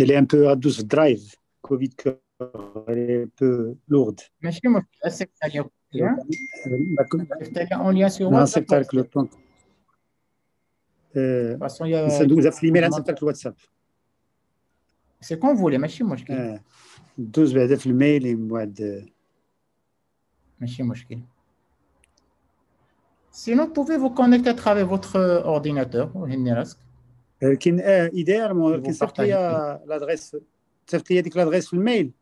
elle est un peu à 12 drive, Covid elle est un peu lourde. Hein? En lien sur WhatsApp. Euh, Ça a filmé WhatsApp. C'est quand euh, vous voulez, ماشي 12 دوز بعدا في الميل Sinon, pouvez vous connecter à travers votre euh, ordinateur, général euh, euh, qui est idéalement qui sort l'adresse y a l'adresse le mail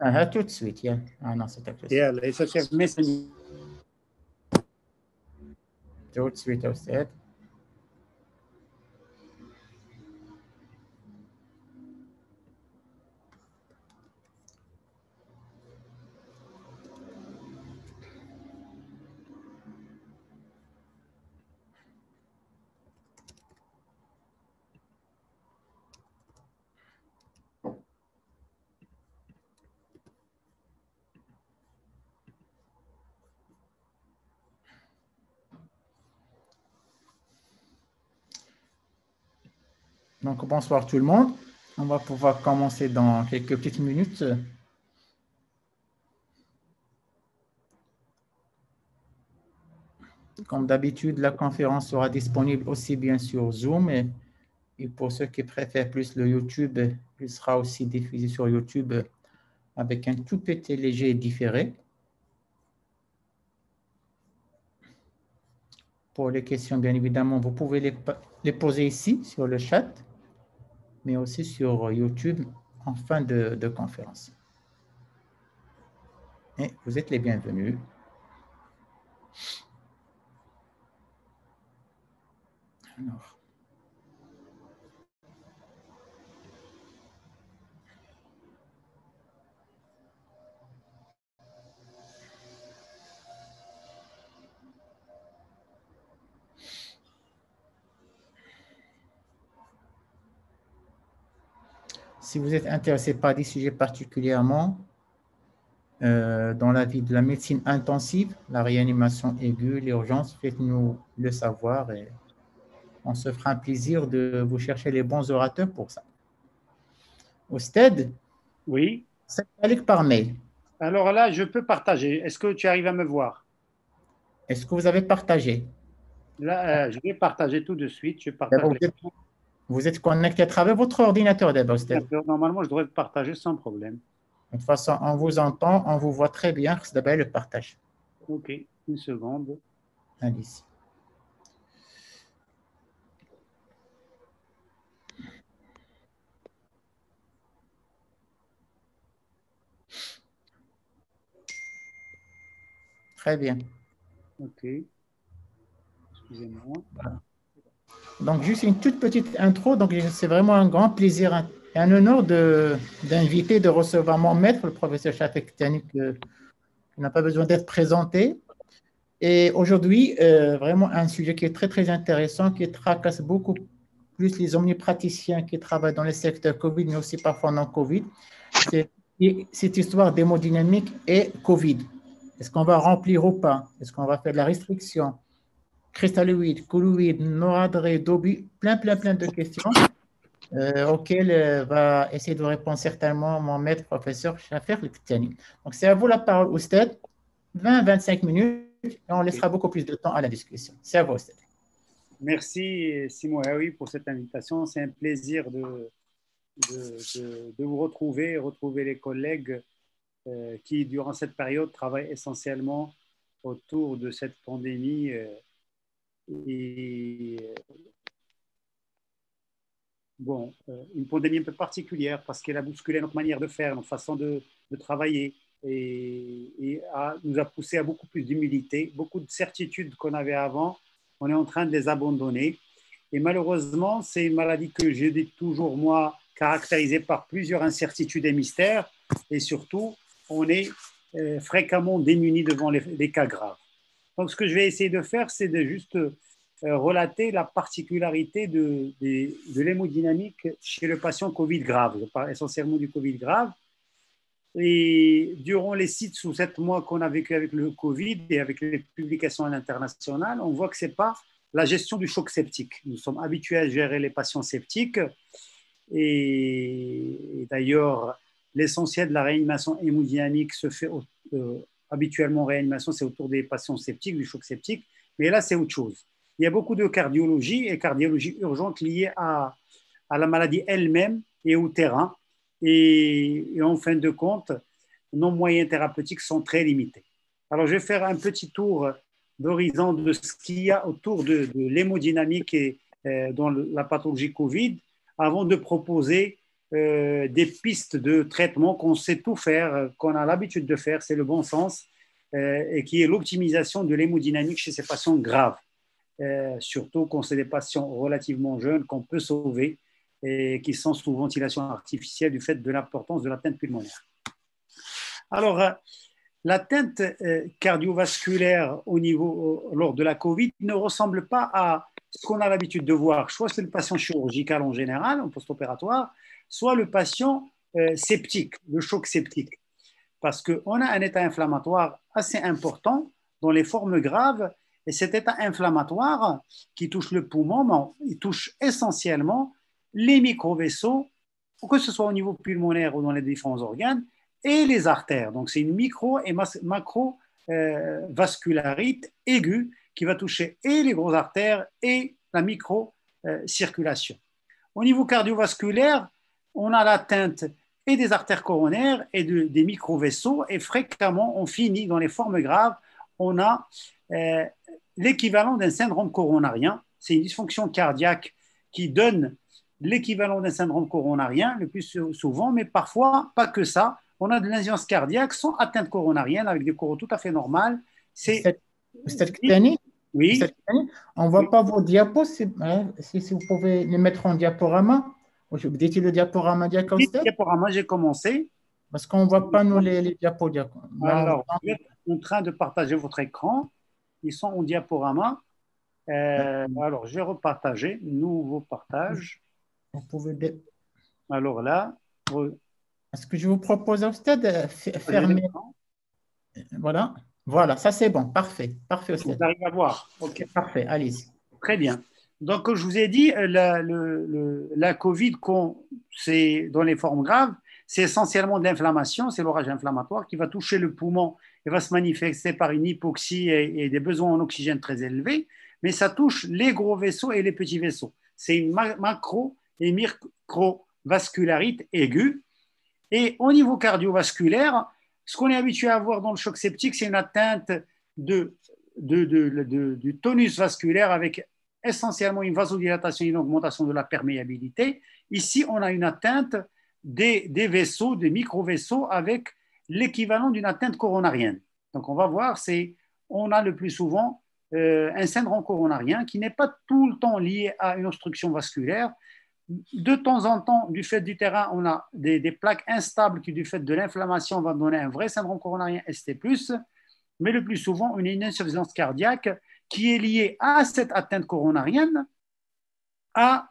ah, ah, tout de suite ah, oui tout de suite au Donc, bonsoir tout le monde. On va pouvoir commencer dans quelques petites minutes. Comme d'habitude, la conférence sera disponible aussi bien sur Zoom et, pour ceux qui préfèrent plus le YouTube, il sera aussi diffusé sur YouTube avec un tout petit léger différé. Pour les questions, bien évidemment, vous pouvez les poser ici sur le chat mais aussi sur YouTube en fin de, conférence. Et vous êtes les bienvenus. Alors. si vous êtes intéressé par des sujets particulièrement euh, dans la vie de la médecine intensive, la réanimation aiguë, l'urgence, faites-nous le savoir et on se fera un plaisir de vous chercher les bons orateurs pour ça. Osted Oui. C'est par mail. Alors là, je peux partager. Est-ce que tu arrives à me voir Est-ce que vous avez partagé Là, euh, je vais partager tout de suite. Je ben, partage. Vous êtes connecté à travers votre ordinateur d'abord. Normalement, je devrais partager sans problème. De toute façon, on vous entend, on vous voit très bien. C'est d'abord le partage. OK, une seconde. allez Très bien. OK. Excusez-moi. Donc, juste une toute petite intro. Donc, c'est vraiment un grand plaisir et un honneur d'inviter, de, recevoir mon maître, le professeur Chatek Tianik, euh, qui n'a pas besoin d'être présenté. Et aujourd'hui, euh, vraiment un sujet qui est très, très intéressant, qui tracasse beaucoup plus les omnipraticiens qui travaillent dans le secteur COVID, mais aussi parfois non-COVID. C'est cette histoire d'hémodynamique et COVID. Est-ce qu'on va remplir ou pas Est-ce qu'on va faire de la restriction cristalloïdes, colloïdes, Noadre, dobi, plein, plein, plein de questions euh, auxquelles euh, va essayer de répondre certainement mon maître, professeur le Lektani. Donc, c'est à vous la parole, Ousted. 20-25 minutes, et on laissera beaucoup plus de temps à la discussion. C'est à vous, Ousted. Merci, Simon Haoui, pour cette invitation. C'est un plaisir de, de, de, vous retrouver, retrouver les collègues euh, qui, durant cette période, travaillent essentiellement autour de cette pandémie et, euh, bon, euh, une pandémie un peu particulière parce qu'elle a bousculé notre manière de faire, notre façon de, travailler et, nous a poussé à beaucoup plus d'humilité, beaucoup de certitudes qu'on avait avant. On est en train de les abandonner. Et malheureusement, c'est une maladie que j'ai dit toujours, moi, caractérisée par plusieurs incertitudes et mystères. Et surtout, on est euh, fréquemment démunis devant les cas graves. Donc, ce que je vais essayer de faire, c'est de juste euh, relater la particularité de, l'hémodynamique chez le patient Covid grave. Je parle essentiellement du Covid grave. Et durant les six ou sept mois qu'on a vécu avec le Covid et avec les publications à l'international, on voit que ce n'est pas la gestion du choc septique. Nous sommes habitués à gérer les patients septiques. Et, d'ailleurs, l'essentiel de la réanimation hémodynamique se fait au, euh, habituellement, réanimation, c'est autour des patients sceptiques, du choc sceptique, mais là, c'est autre chose. Il y a beaucoup de cardiologie et cardiologie urgente liée à, à la maladie elle-même et au terrain. Et, en fin de compte, nos moyens thérapeutiques sont très limités. Alors, je vais faire un petit tour d'horizon de ce qu'il y a autour de, l'hémodynamique et euh, dans la pathologie Covid avant de proposer euh, des pistes de traitement qu'on sait tout faire, euh, qu'on a l'habitude de faire, c'est le bon sens, euh, et qui est l'optimisation de l'hémodynamique chez ces patients graves, surtout quand c'est des patients relativement jeunes qu'on peut sauver et qui sont sous ventilation artificielle du fait de l'importance de l'atteinte pulmonaire. Alors, l'atteinte cardiovasculaire au niveau, lors de la COVID ne ressemble pas à ce qu'on a l'habitude de voir, soit c'est le patient chirurgical en général, en post-opératoire, soit le patient euh, sceptique, le choc septique. Parce qu'on a un état inflammatoire assez important dans les formes graves, et cet état inflammatoire qui touche le poumon, il touche essentiellement les micro-vaisseaux, que ce soit au niveau pulmonaire ou dans les différents organes, et les artères. Donc c'est une micro- et macro-vascularite euh, aiguë qui va toucher et les grosses artères et la micro-circulation. Euh, au niveau cardiovasculaire, on a l'atteinte et des artères coronaires et des micro-vaisseaux, et fréquemment, on finit dans les formes graves, on a euh, l'équivalent d'un syndrome coronarien. C'est une dysfonction cardiaque qui donne l'équivalent d'un syndrome coronarien le plus souvent, mais parfois, pas que ça. On a de l'insuffisance cardiaque sans atteinte coronarienne, avec des coraux tout à fait normales. C'est... Oui. On ne voit pas vos diapos, hein, si, si, vous pouvez les mettre en diaporama. Dites le diaporama Le diaporama, j'ai commencé. Parce qu'on ne voit pas, nous, les, les diapos Alors, vous êtes en train de partager votre écran. Ils sont en diaporama. Euh, alors, j'ai repartagé. Nouveau partage. Vous pouvez... Alors là... Est-ce que je vous propose, de fermer... Voilà. Voilà, ça c'est bon. Parfait. Parfait, aussi Vous arrivez à voir. OK. Parfait, Alice. Très bien. Donc, comme je vous ai dit, euh, la, COVID, dans les formes graves, c'est essentiellement de l'inflammation, c'est l'orage inflammatoire qui va toucher le poumon et va se manifester par une hypoxie et, des besoins en oxygène très élevés, mais ça touche les gros vaisseaux et les petits vaisseaux. C'est une macro et micro-vascularite aiguë. Et au niveau cardiovasculaire, ce qu'on est habitué à voir dans le choc septique, c'est une atteinte de, du tonus vasculaire avec essentiellement une vasodilatation et une augmentation de la perméabilité. Ici, on a une atteinte des, vaisseaux, des micro-vaisseaux, avec l'équivalent d'une atteinte coronarienne. Donc, on va voir, c'est on a le plus souvent euh, un syndrome coronarien qui n'est pas tout le temps lié à une obstruction vasculaire. De temps en temps, du fait du terrain, on a des, des plaques instables qui, du fait de l'inflammation, vont donner un vrai syndrome coronarien ST+. Mais le plus souvent, une insuffisance cardiaque qui est liée à cette atteinte coronarienne, à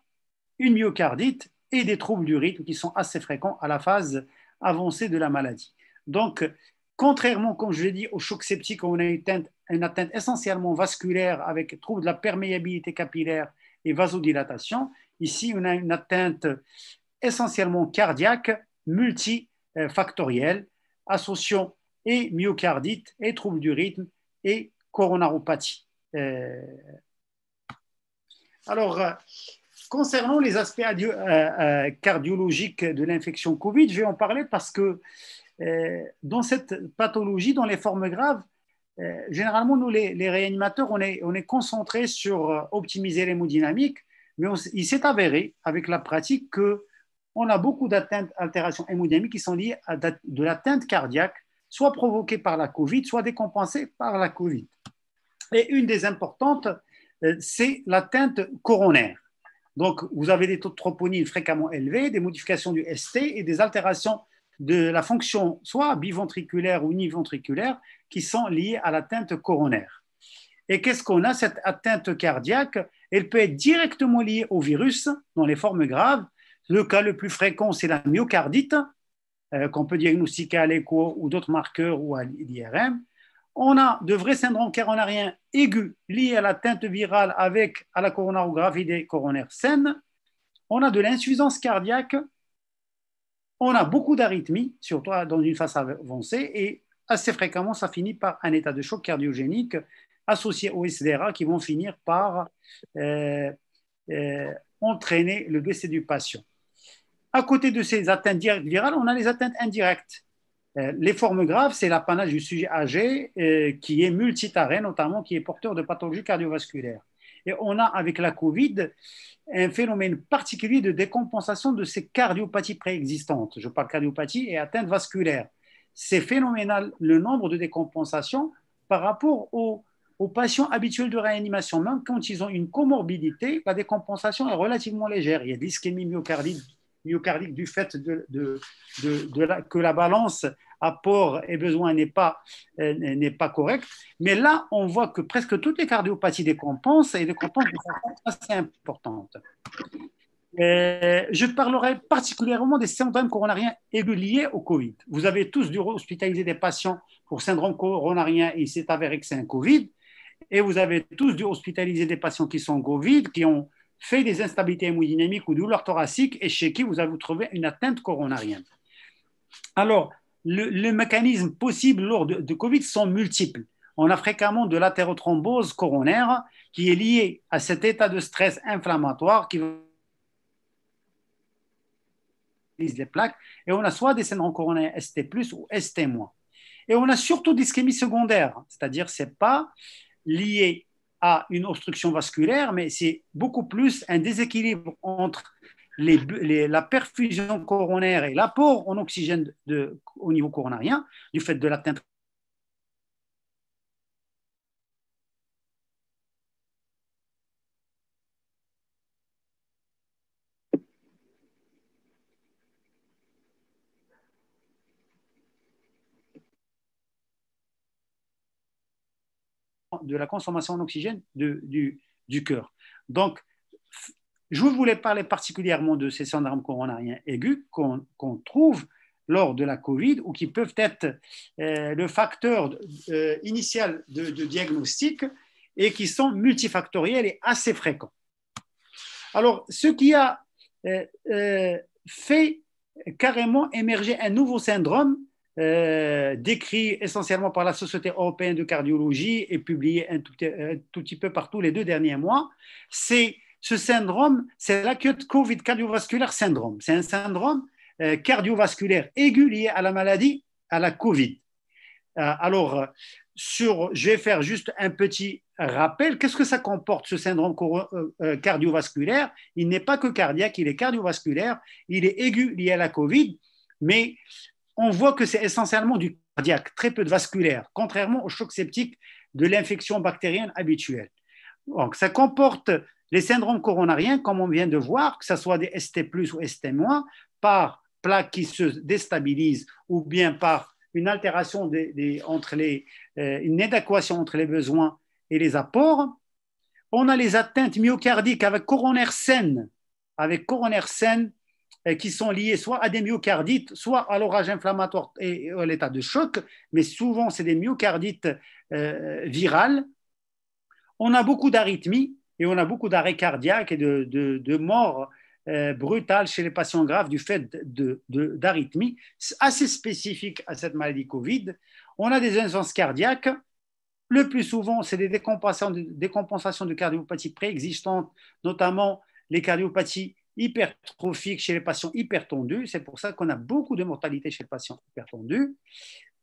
une myocardite et des troubles du rythme qui sont assez fréquents à la phase avancée de la maladie. Donc, contrairement, comme je l'ai dit, au choc septique, on a une atteinte, une atteinte essentiellement vasculaire avec troubles de la perméabilité capillaire et vasodilatation. Ici, on a une atteinte essentiellement cardiaque, multifactorielle, associant et myocardite et troubles du rythme et coronaropathie. Euh, alors, euh, concernant les aspects euh, cardiologiques de l'infection Covid, je vais en parler parce que dans cette pathologie, dans les formes graves, généralement, nous, les, réanimateurs, on est, on concentrés sur optimiser l'hémodynamique, mais il s'est avéré avec la pratique que on a beaucoup d'atteintes, altérations hémodynamiques qui sont liées à de l'atteinte cardiaque, soit provoquée par la COVID, soit décompensée par la COVID. Et une des importantes, euh, c'est l'atteinte coronaire. Donc, vous avez des taux de troponine fréquemment élevés, des modifications du ST et des altérations de la fonction soit biventriculaire ou univentriculaire qui sont liées à l'atteinte coronaire. Et qu'est-ce qu'on a Cette atteinte cardiaque, elle peut être directement liée au virus dans les formes graves. Le cas le plus fréquent, c'est la myocardite, euh, qu'on peut diagnostiquer à l'écho ou d'autres marqueurs ou à l'IRM on a de vrais syndromes coronariens aigus liés à l'atteinte virale avec à la coronarographie des coronaires saines. On a de l'insuffisance cardiaque. On a beaucoup d'arythmie, surtout dans une phase avancée, et assez fréquemment, ça finit par un état de choc cardiogénique associé au SDRA qui vont finir par euh, euh, entraîner le décès du patient. À côté de ces atteintes directes virales, on a les atteintes indirectes euh, les formes graves, c'est l'apanage du sujet âgé euh, qui est multitaré, notamment qui est porteur de pathologies cardiovasculaires. Et on a avec la Covid un phénomène particulier de décompensation de ces cardiopathies préexistantes. Je parle cardiopathie et atteinte vasculaire. C'est phénoménal le nombre de décompensations par rapport aux, patients habituels de réanimation. Même quand ils ont une comorbidité, la décompensation est relativement légère. Il y a de l'ischémie myocardique du fait de, que la balance apport et besoin n'est pas, euh, n'est pas correcte. Mais là, on voit que presque toutes les cardiopathies décompensent et décompensent de façon assez importante. Euh, je parlerai particulièrement des syndromes coronariens aigus liés au Covid. Vous avez tous dû hospitaliser des patients pour syndrome coronarien et il s'est avéré que c'est un Covid. Et vous avez tous dû hospitaliser des patients qui sont Covid, qui ont fait des instabilités hémodynamiques ou douleurs thoraciques et chez qui vous allez trouver une atteinte coronarienne. Alors, le, le mécanisme possible lors de, de, Covid sont multiples. On a fréquemment de l'athérothrombose coronaire qui est liée à cet état de stress inflammatoire qui les plaques et on a soit des syndromes coronaires ST+ ou ST-. Et on a surtout d'ischémie secondaire, c'est-à-dire c'est pas lié à une obstruction vasculaire, mais c'est beaucoup plus un déséquilibre entre la perfusion coronaire et l'apport en oxygène au niveau coronarien, du fait de l'atteinte de la consommation d'oxygène du, cœur. Donc, je voulais parler particulièrement de ces syndromes coronariens aigus qu'on trouve lors de la COVID ou qui peuvent être euh, le facteur euh, initial de, diagnostic et qui sont multifactoriels et assez fréquents. Alors, ce qui a euh, fait carrément émerger un nouveau syndrome euh, décrit essentiellement par la Société européenne de cardiologie et publié un tout, petit peu partout les deux derniers mois, c'est ce syndrome, c'est l'acute COVID cardiovasculaire syndrome. C'est un syndrome euh, cardiovasculaire aigu lié à la maladie, à la COVID. Euh, alors, sur, je vais faire juste un petit rappel. Qu'est-ce que ça comporte, ce syndrome cardiovasculaire Il n'est pas que cardiaque, il est cardiovasculaire, il est aigu lié à la COVID, mais on voit que c'est essentiellement du cardiaque, très peu de vasculaire, contrairement au choc septique de l'infection bactérienne habituelle. Donc, ça comporte les syndromes coronariens, comme on vient de voir, que ce soit des ST, ou ST-, par plaques qui se déstabilisent ou bien par une altération entre les, euh, une inadéquation entre les besoins et les apports. On a les atteintes myocardiques avec coronaires saines, avec coronaires euh, qui sont liées soit à des myocardites, soit à l'orage inflammatoire et à l'état de choc, mais souvent c'est des myocardites euh, virales. On a beaucoup d'arythmie et on a beaucoup d'arrêts cardiaques et de, de, de morts euh, brutales chez les patients graves du fait d'arythmie assez spécifique à cette maladie Covid. On a des insuffisances cardiaques. Le plus souvent, c'est des décompensations, des décompensations de cardiopathies préexistantes, notamment les cardiopathies hypertrophique chez les patients hypertendus. C'est pour ça qu'on a beaucoup de mortalité chez les patients hypertendus.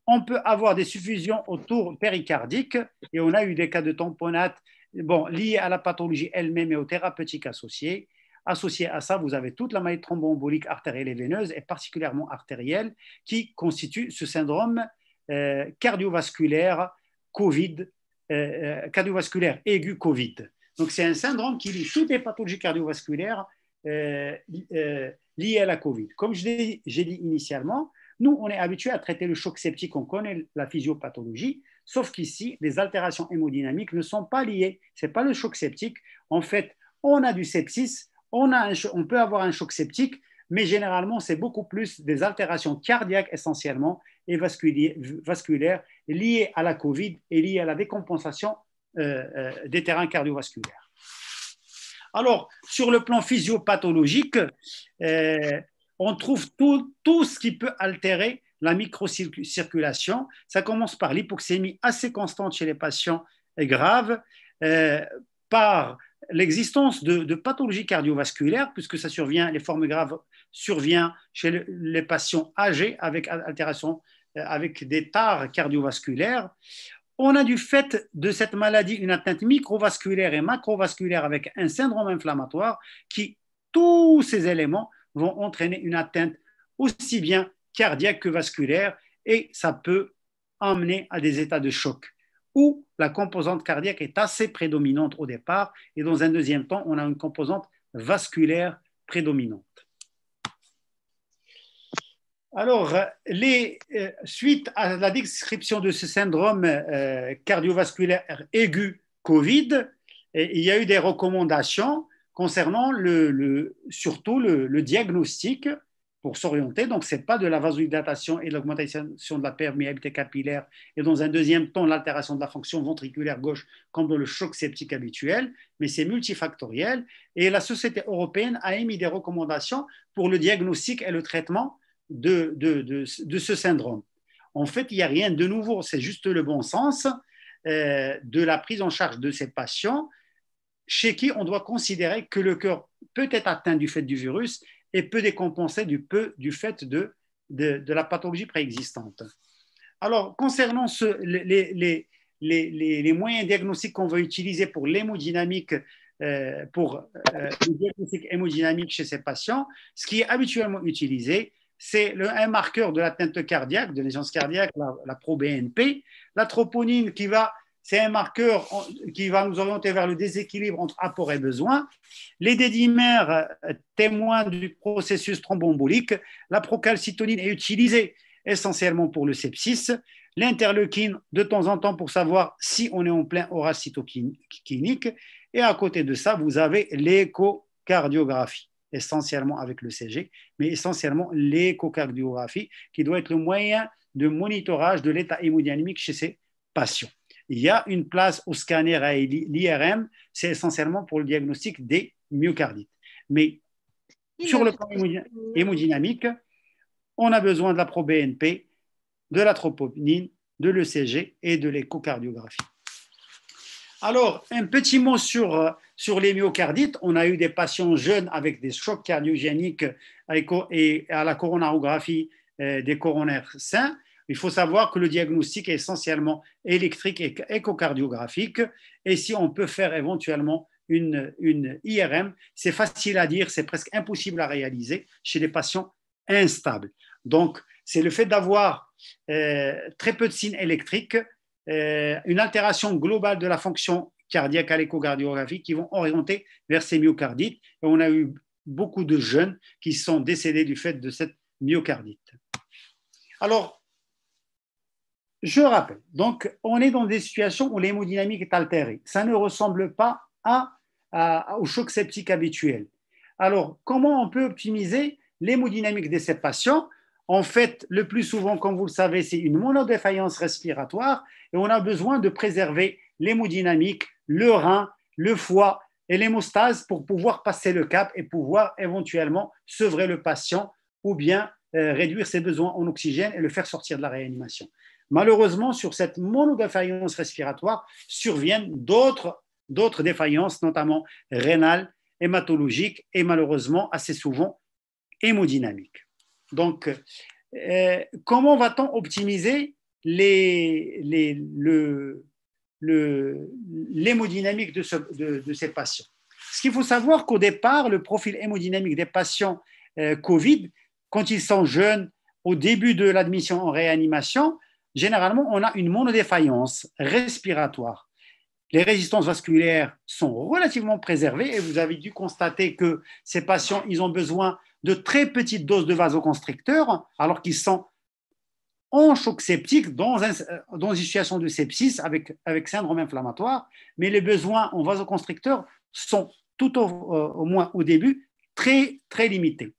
On peut avoir des suffusions autour péricardiques et on a eu des cas de tamponnade, bon, liés à la pathologie elle-même et aux thérapeutiques associées. Associé à ça, vous avez toute la maladie thromboembolique artérielle et veineuse, et particulièrement artérielle, qui constitue ce syndrome euh, cardiovasculaire COVID, euh, euh, cardiovasculaire aigu COVID. Donc c'est un syndrome qui lie toutes les pathologies cardiovasculaires euh, euh, liées à la COVID. Comme je j'ai dit initialement, nous, on est habitué à traiter le choc septique, on connaît la physiopathologie, sauf qu'ici, les altérations hémodynamiques ne sont pas liées. Ce n'est pas le choc septique. En fait, on a du sepsis, on, a on peut avoir un choc septique, mais généralement, c'est beaucoup plus des altérations cardiaques essentiellement et vasculaires liées à la COVID et liées à la décompensation euh, des terrains cardiovasculaires. Alors, sur le plan physiopathologique, euh, on trouve tout, ce qui peut altérer la microcirculation. Ça commence par l'hypoxémie assez constante chez les patients graves, euh, par l'existence de, pathologies cardiovasculaires, puisque ça survient, les formes graves surviennent chez les patients âgés avec altération, euh, avec des tares cardiovasculaires on a du fait de cette maladie une atteinte microvasculaire et macrovasculaire avec un syndrome inflammatoire qui, tous ces éléments vont entraîner une atteinte aussi bien cardiaque que vasculaire et ça peut amener à des états de choc où la composante cardiaque est assez prédominante au départ et dans un deuxième temps, on a une composante vasculaire prédominante. Alors, euh, euh, suite à la description de ce syndrome euh, cardiovasculaire aigu Covid, il y a eu des recommandations concernant surtout le, diagnostic pour s'orienter. Donc, ce n'est pas de la vasodilatation et l'augmentation de la perméabilité capillaire et dans un deuxième temps, l'altération de la fonction ventriculaire gauche comme dans le choc septique habituel, mais c'est multifactoriel. Et la Société européenne a émis des recommandations pour le diagnostic et le traitement de, ce syndrome. En fait, il n'y a rien de nouveau, c'est juste le bon sens euh, de la prise en charge de ces patients chez qui on doit considérer que le cœur peut être atteint du fait du virus et peut décompenser du, peu, du fait de, la pathologie préexistante. Alors, concernant les, moyens diagnostiques qu'on va utiliser pour l'hémodynamique, euh, pour euh, le diagnostic hémodynamique chez ces patients, ce qui est habituellement utilisé, c'est un marqueur de l'atteinte cardiaque, de l'agence cardiaque, la, pro-BNP. La troponine, qui va, c'est un marqueur qui va nous orienter vers le déséquilibre entre apport et besoin. Les dédimères euh, témoins du processus thromboembolique. La procalcitonine est utilisée essentiellement pour le sepsis. L'interleukine, de temps en temps, pour savoir si on est en plein aura cytokinique. Et à côté de ça, vous avez l'échocardiographie essentiellement avec le CG, mais essentiellement l'échocardiographie, qui doit être le moyen de monitorage de l'état hémodynamique chez ces patients. Il y a une place au scanner à l'IRM, c'est essentiellement pour le diagnostic des myocardites. Mais sur le plan hémodynamique, on a besoin de la proBNP, e de la troponine, de l'ECG et de l'échocardiographie. Alors, un petit mot sur euh, sur les myocardites, on a eu des patients jeunes avec des chocs cardiogéniques et à la coronarographie euh, des coronaires sains. Il faut savoir que le diagnostic est essentiellement électrique et échocardiographique. Et si on peut faire éventuellement une, IRM, c'est facile à dire, c'est presque impossible à réaliser chez les patients instables. Donc, c'est le fait d'avoir euh, très peu de signes électriques, euh, une altération globale de la fonction cardiaques à l'échocardiographie qui vont orienter vers ces myocardites. Et on a eu beaucoup de jeunes qui sont décédés du fait de cette myocardite. Alors, je rappelle, donc on est dans des situations où l'hémodynamique est altérée. Ça ne ressemble pas au choc septique habituel. Alors, comment on peut optimiser l'hémodynamique de ces patients En fait, le plus souvent, comme vous le savez, c'est une monodéfaillance respiratoire et on a besoin de préserver l'hémodynamique le rein, le foie et l'hémostase pour pouvoir passer le cap et pouvoir éventuellement sevrer le patient ou bien euh, réduire ses besoins en oxygène et le faire sortir de la réanimation. Malheureusement, sur cette monodéfaillance respiratoire surviennent d'autres, défaillances, notamment rénales, hématologiques et malheureusement assez souvent hémodynamiques. Donc, euh, comment va-t-on optimiser les, les, le, l'hémodynamique de, ces patients. Ce qu'il faut savoir qu'au départ, le profil hémodynamique des patients euh, Covid, quand ils sont jeunes, au début de l'admission en réanimation, généralement, on a une monodéfaillance respiratoire. Les résistances vasculaires sont relativement préservées et vous avez dû constater que ces patients, ils ont besoin de très petites doses de vasoconstricteurs alors qu'ils sont en choc septique dans, une situation de sepsis avec, syndrome inflammatoire, mais les besoins en vasoconstricteur sont tout euh, au, moins au début très, très limités.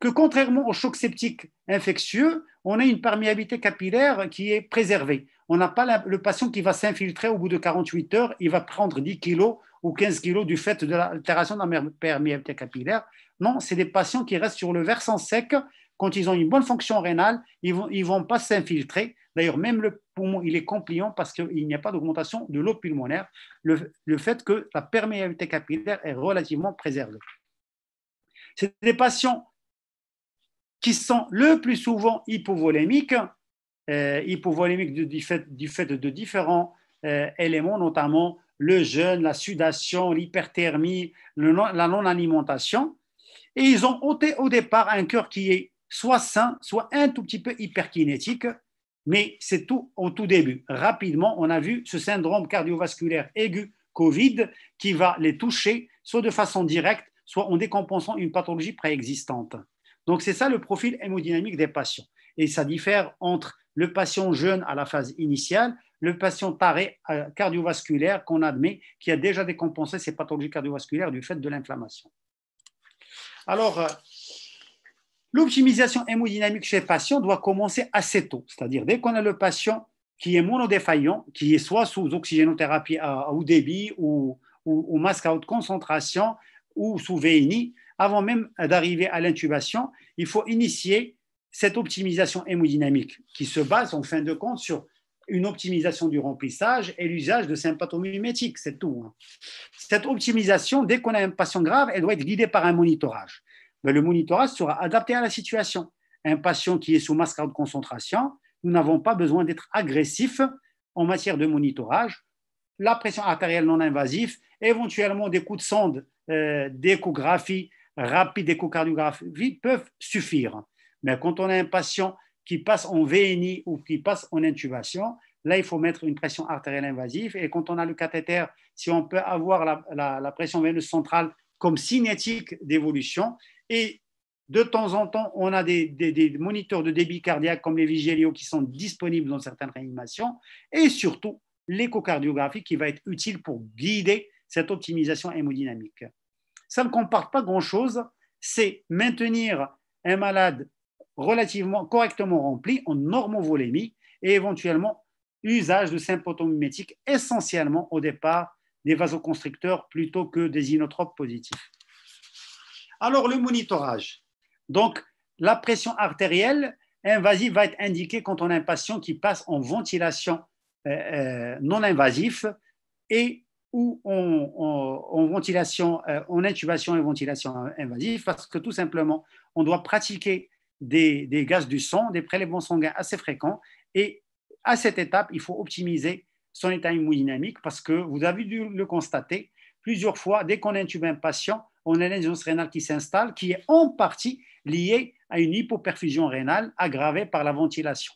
Que contrairement au choc septique infectieux, on a une perméabilité capillaire qui est préservée. On n'a pas le patient qui va s'infiltrer au bout de 48 heures, il va prendre 10 kg ou 15 kg du fait de l'altération de la perméabilité capillaire. Non, c'est des patients qui restent sur le versant sec quand ils ont une bonne fonction rénale, ils ne vont, pas s'infiltrer. D'ailleurs, même le poumon, il est compliant parce qu'il n'y a pas d'augmentation de l'eau pulmonaire, le, fait que la perméabilité capillaire est relativement préservée. C'est des patients qui sont le plus souvent hypovolémiques, euh, hypovolémiques du, fait, de différents euh, éléments, notamment le jeûne, la sudation, l'hyperthermie, la non-alimentation. Et ils ont ôté au départ un cœur qui est soit sain, soit un tout petit peu hyperkinétique, mais c'est tout au tout début. Rapidement, on a vu ce syndrome cardiovasculaire aigu Covid qui va les toucher, soit de façon directe, soit en décompensant une pathologie préexistante. Donc c'est ça le profil hémodynamique des patients. Et ça diffère entre le patient jeune à la phase initiale, le patient taré euh, cardiovasculaire qu'on admet, qui a déjà décompensé ses pathologies cardiovasculaires du fait de l'inflammation. Alors, euh, L'optimisation hémodynamique chez le patient doit commencer assez tôt, c'est-à-dire dès qu'on a le patient qui est monodéfaillant, qui est soit sous oxygénothérapie à haut débit ou, ou, masque à haute concentration ou sous VNI, avant même d'arriver à l'intubation, il faut initier cette optimisation hémodynamique qui se base en fin de compte sur une optimisation du remplissage et l'usage de sympathomimétiques, c'est tout. Hein. Cette optimisation, dès qu'on a un patient grave, elle doit être guidée par un monitorage. Ben, le monitorage sera adapté à la situation. Un patient qui est sous masque de concentration, nous n'avons pas besoin d'être agressif en matière de monitorage. La pression artérielle non invasive, éventuellement des coups de sonde, euh, d'échographie rapide, d'échocardiographie peuvent suffire. Mais quand on a un patient qui passe en VNI ou qui passe en intubation, là, il faut mettre une pression artérielle invasive. Et quand on a le cathéter, si on peut avoir la, la pression veineuse centrale comme cinétique d'évolution, et de temps en temps, on a des, moniteurs de débit cardiaque comme les Vigélio qui sont disponibles dans certaines réanimations. Et surtout, l'échocardiographie qui va être utile pour guider cette optimisation hémodynamique. Ça ne comporte pas grand-chose, c'est maintenir un malade relativement correctement rempli en normovolémie et éventuellement usage de symptômes essentiellement au départ des vasoconstricteurs plutôt que des inotropes positifs. Alors le monitorage. Donc la pression artérielle invasive va être indiquée quand on a un patient qui passe en ventilation euh, euh, non invasive et ou en, ventilation, euh, en intubation et ventilation invasive, parce que tout simplement, on doit pratiquer des, gaz du sang, des prélèvements sanguins assez fréquents, et à cette étape, il faut optimiser son état hémodynamique parce que vous avez dû le constater, plusieurs fois, dès qu'on intube un patient, on a une insuffisance rénale qui s'installe, qui est en partie liée à une hypoperfusion rénale aggravée par la ventilation.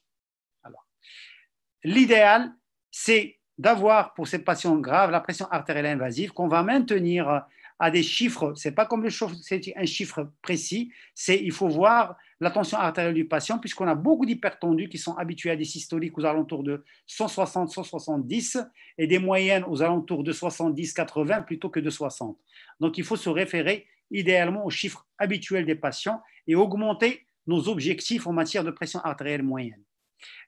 L'idéal, c'est d'avoir pour ces patients graves la pression artérielle invasive qu'on va maintenir à des chiffres. C'est pas comme un chiffre précis. C'est il faut voir la tension artérielle du patient, puisqu'on a beaucoup d'hypertendus qui sont habitués à des systoliques aux alentours de 160-170 et des moyennes aux alentours de 70-80 plutôt que de 60. Donc il faut se référer idéalement aux chiffres habituels des patients et augmenter nos objectifs en matière de pression artérielle moyenne.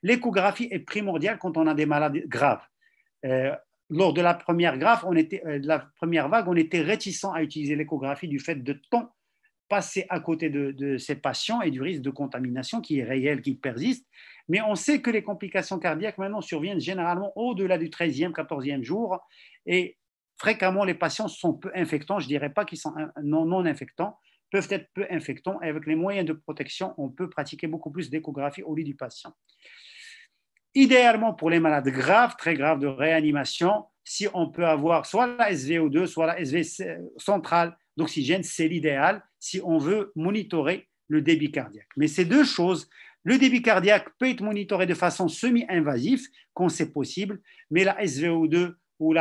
L'échographie est primordiale quand on a des maladies graves. Euh, lors de la première, grave, on était, euh, la première vague, on était réticent à utiliser l'échographie du fait de temps passer à côté de, ces patients et du risque de contamination qui est réel, qui persiste. Mais on sait que les complications cardiaques maintenant surviennent généralement au-delà du 13e, 14e jour et fréquemment les patients sont peu infectants, je ne dirais pas qu'ils sont non, non infectants, peuvent être peu infectants et avec les moyens de protection, on peut pratiquer beaucoup plus d'échographie au lit du patient. Idéalement pour les malades graves, très graves de réanimation, si on peut avoir soit la SVO2, soit la SV centrale d'oxygène, c'est l'idéal si on veut monitorer le débit cardiaque. Mais ces deux choses, le débit cardiaque peut être monitoré de façon semi-invasive quand c'est possible, mais la SVO2 ou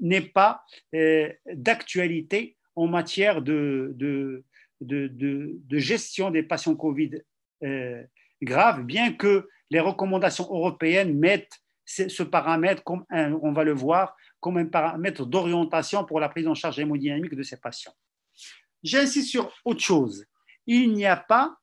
n'est pas euh, d'actualité en matière de, gestion des patients Covid euh, graves, bien que les recommandations européennes mettent ce paramètre, comme on va le voir, comme un paramètre d'orientation pour la prise en charge hémodynamique de ces patients. J'insiste sur autre chose. Il n'y a pas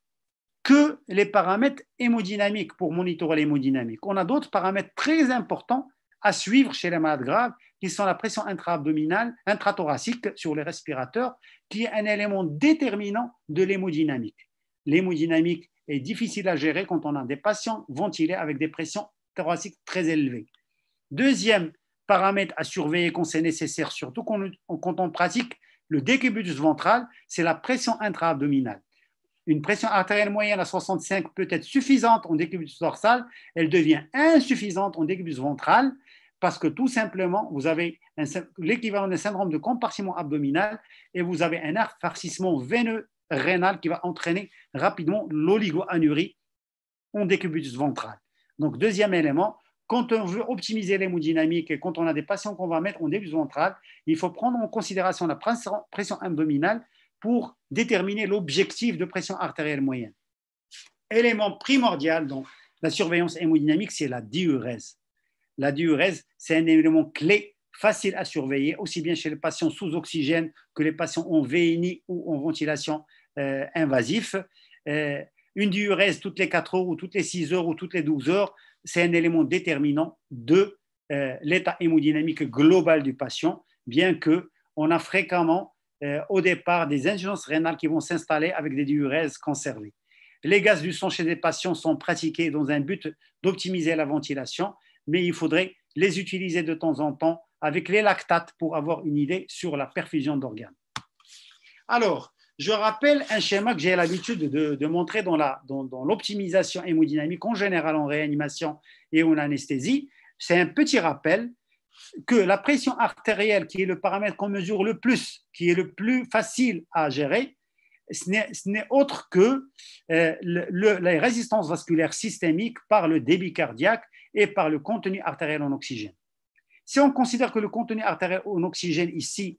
que les paramètres hémodynamiques pour monitorer l'hémodynamique. On a d'autres paramètres très importants à suivre chez les malades graves, qui sont la pression intra-abdominale, intrathoracique sur les respirateurs, qui est un élément déterminant de l'hémodynamique. L'hémodynamique est difficile à gérer quand on a des patients ventilés avec des pressions thoraciques très élevées. Deuxième paramètre à surveiller quand c'est nécessaire, surtout quand on pratique le décubitus ventral, c'est la pression intra-abdominale. Une pression artérielle moyenne à 65 peut être suffisante en décubitus dorsal, elle devient insuffisante en décubitus ventral parce que tout simplement, vous avez l'équivalent d'un syndrome de compartiment abdominal et vous avez un farcissement veineux rénal qui va entraîner rapidement l'oligoanurie en décubitus ventral. Donc, deuxième élément, quand on veut optimiser l'hémodynamique et quand on a des patients qu'on va mettre en début ventral, il faut prendre en considération la pression abdominale pour déterminer l'objectif de pression artérielle moyenne. Élément primordial dans la surveillance hémodynamique, c'est la diurèse. La diurèse, c'est un élément clé facile à surveiller, aussi bien chez les patients sous oxygène que les patients en VNI ou en ventilation euh, invasive. Euh, une diurèse toutes les 4 heures ou toutes les 6 heures ou toutes les 12 heures, c'est un élément déterminant de euh, l'état hémodynamique global du patient, bien que on a fréquemment euh, au départ des insuffisances rénales qui vont s'installer avec des diurèses conservées. Les gaz du sang chez des patients sont pratiqués dans un but d'optimiser la ventilation, mais il faudrait les utiliser de temps en temps avec les lactates pour avoir une idée sur la perfusion d'organes. Alors, je rappelle un schéma que j'ai l'habitude de, montrer dans l'optimisation hémodynamique en général en réanimation et en anesthésie. C'est un petit rappel que la pression artérielle, qui est le paramètre qu'on mesure le plus, qui est le plus facile à gérer, ce n'est autre que euh, la résistance vasculaire systémique par le débit cardiaque et par le contenu artériel en oxygène. Si on considère que le contenu artériel en oxygène ici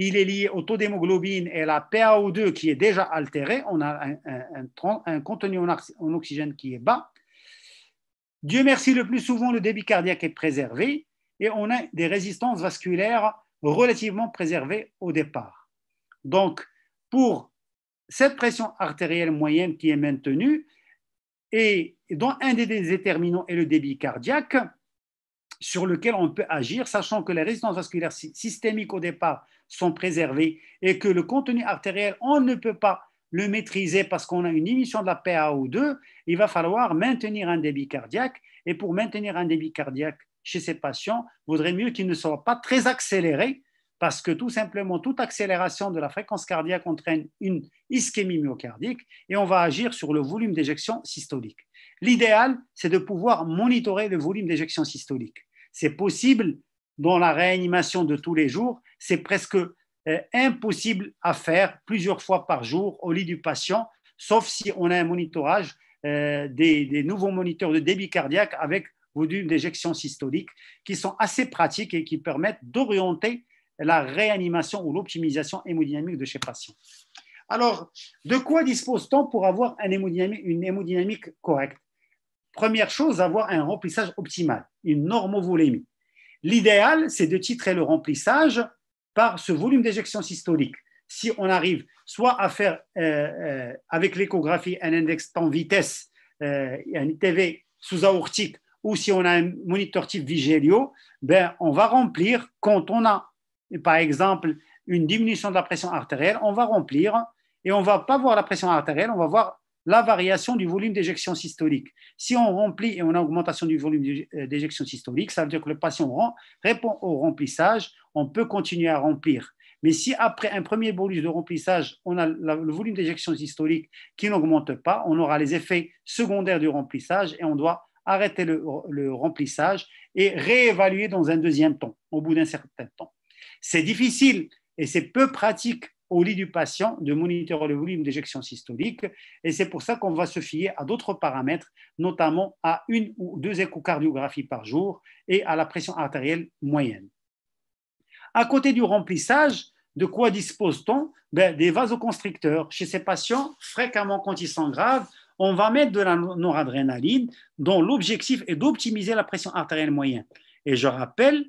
il est lié au taux d'hémoglobine et à la PaO2 qui est déjà altérée. On a un, un contenu en oxygène qui est bas. Dieu merci, le plus souvent, le débit cardiaque est préservé et on a des résistances vasculaires relativement préservées au départ. Donc, pour cette pression artérielle moyenne qui est maintenue et dont un des déterminants est le débit cardiaque, sur lequel on peut agir, sachant que les résistances vasculaires systémiques au départ sont préservées et que le contenu artériel, on ne peut pas le maîtriser parce qu'on a une émission de la PaO2, il va falloir maintenir un débit cardiaque. Et pour maintenir un débit cardiaque chez ces patients, il vaudrait mieux qu'il ne soit pas très accéléré parce que tout simplement, toute accélération de la fréquence cardiaque entraîne une ischémie myocardique et on va agir sur le volume d'éjection systolique. L'idéal, c'est de pouvoir monitorer le volume d'éjection systolique c'est possible dans la réanimation de tous les jours, c'est presque euh, impossible à faire plusieurs fois par jour au lit du patient, sauf si on a un monitorage euh, des, nouveaux moniteurs de débit cardiaque avec volume d'éjection systolique qui sont assez pratiques et qui permettent d'orienter la réanimation ou l'optimisation hémodynamique de chez patients. Alors, de quoi dispose-t-on pour avoir une hémodynamique correcte Première chose, avoir un remplissage optimal, une normovolémie. L'idéal, c'est de titrer le remplissage par ce volume d'éjection systolique. Si on arrive soit à faire euh, euh, avec l'échographie un index temps vitesse, euh, un ITV sous-aortique, ou si on a un moniteur type Vigélio, ben, on va remplir quand on a, par exemple, une diminution de la pression artérielle, on va remplir et on ne va pas voir la pression artérielle, on va voir la variation du volume d'éjection systolique. Si on remplit et on a augmentation du volume euh, d'éjection systolique, ça veut dire que le patient répond au remplissage, on peut continuer à remplir. Mais si après un premier bolus de remplissage, on a le volume d'éjection systolique qui n'augmente pas, on aura les effets secondaires du remplissage et on doit arrêter le, le remplissage et réévaluer dans un deuxième temps, au bout d'un certain temps. C'est difficile et c'est peu pratique au lit du patient de monitorer le volume d'éjection systolique. Et c'est pour ça qu'on va se fier à d'autres paramètres, notamment à une ou deux échocardiographies par jour et à la pression artérielle moyenne. À côté du remplissage, de quoi dispose-t-on ben, Des vasoconstricteurs. Chez ces patients, fréquemment quand ils sont graves, on va mettre de la noradrénaline dont l'objectif est d'optimiser la pression artérielle moyenne. Et je rappelle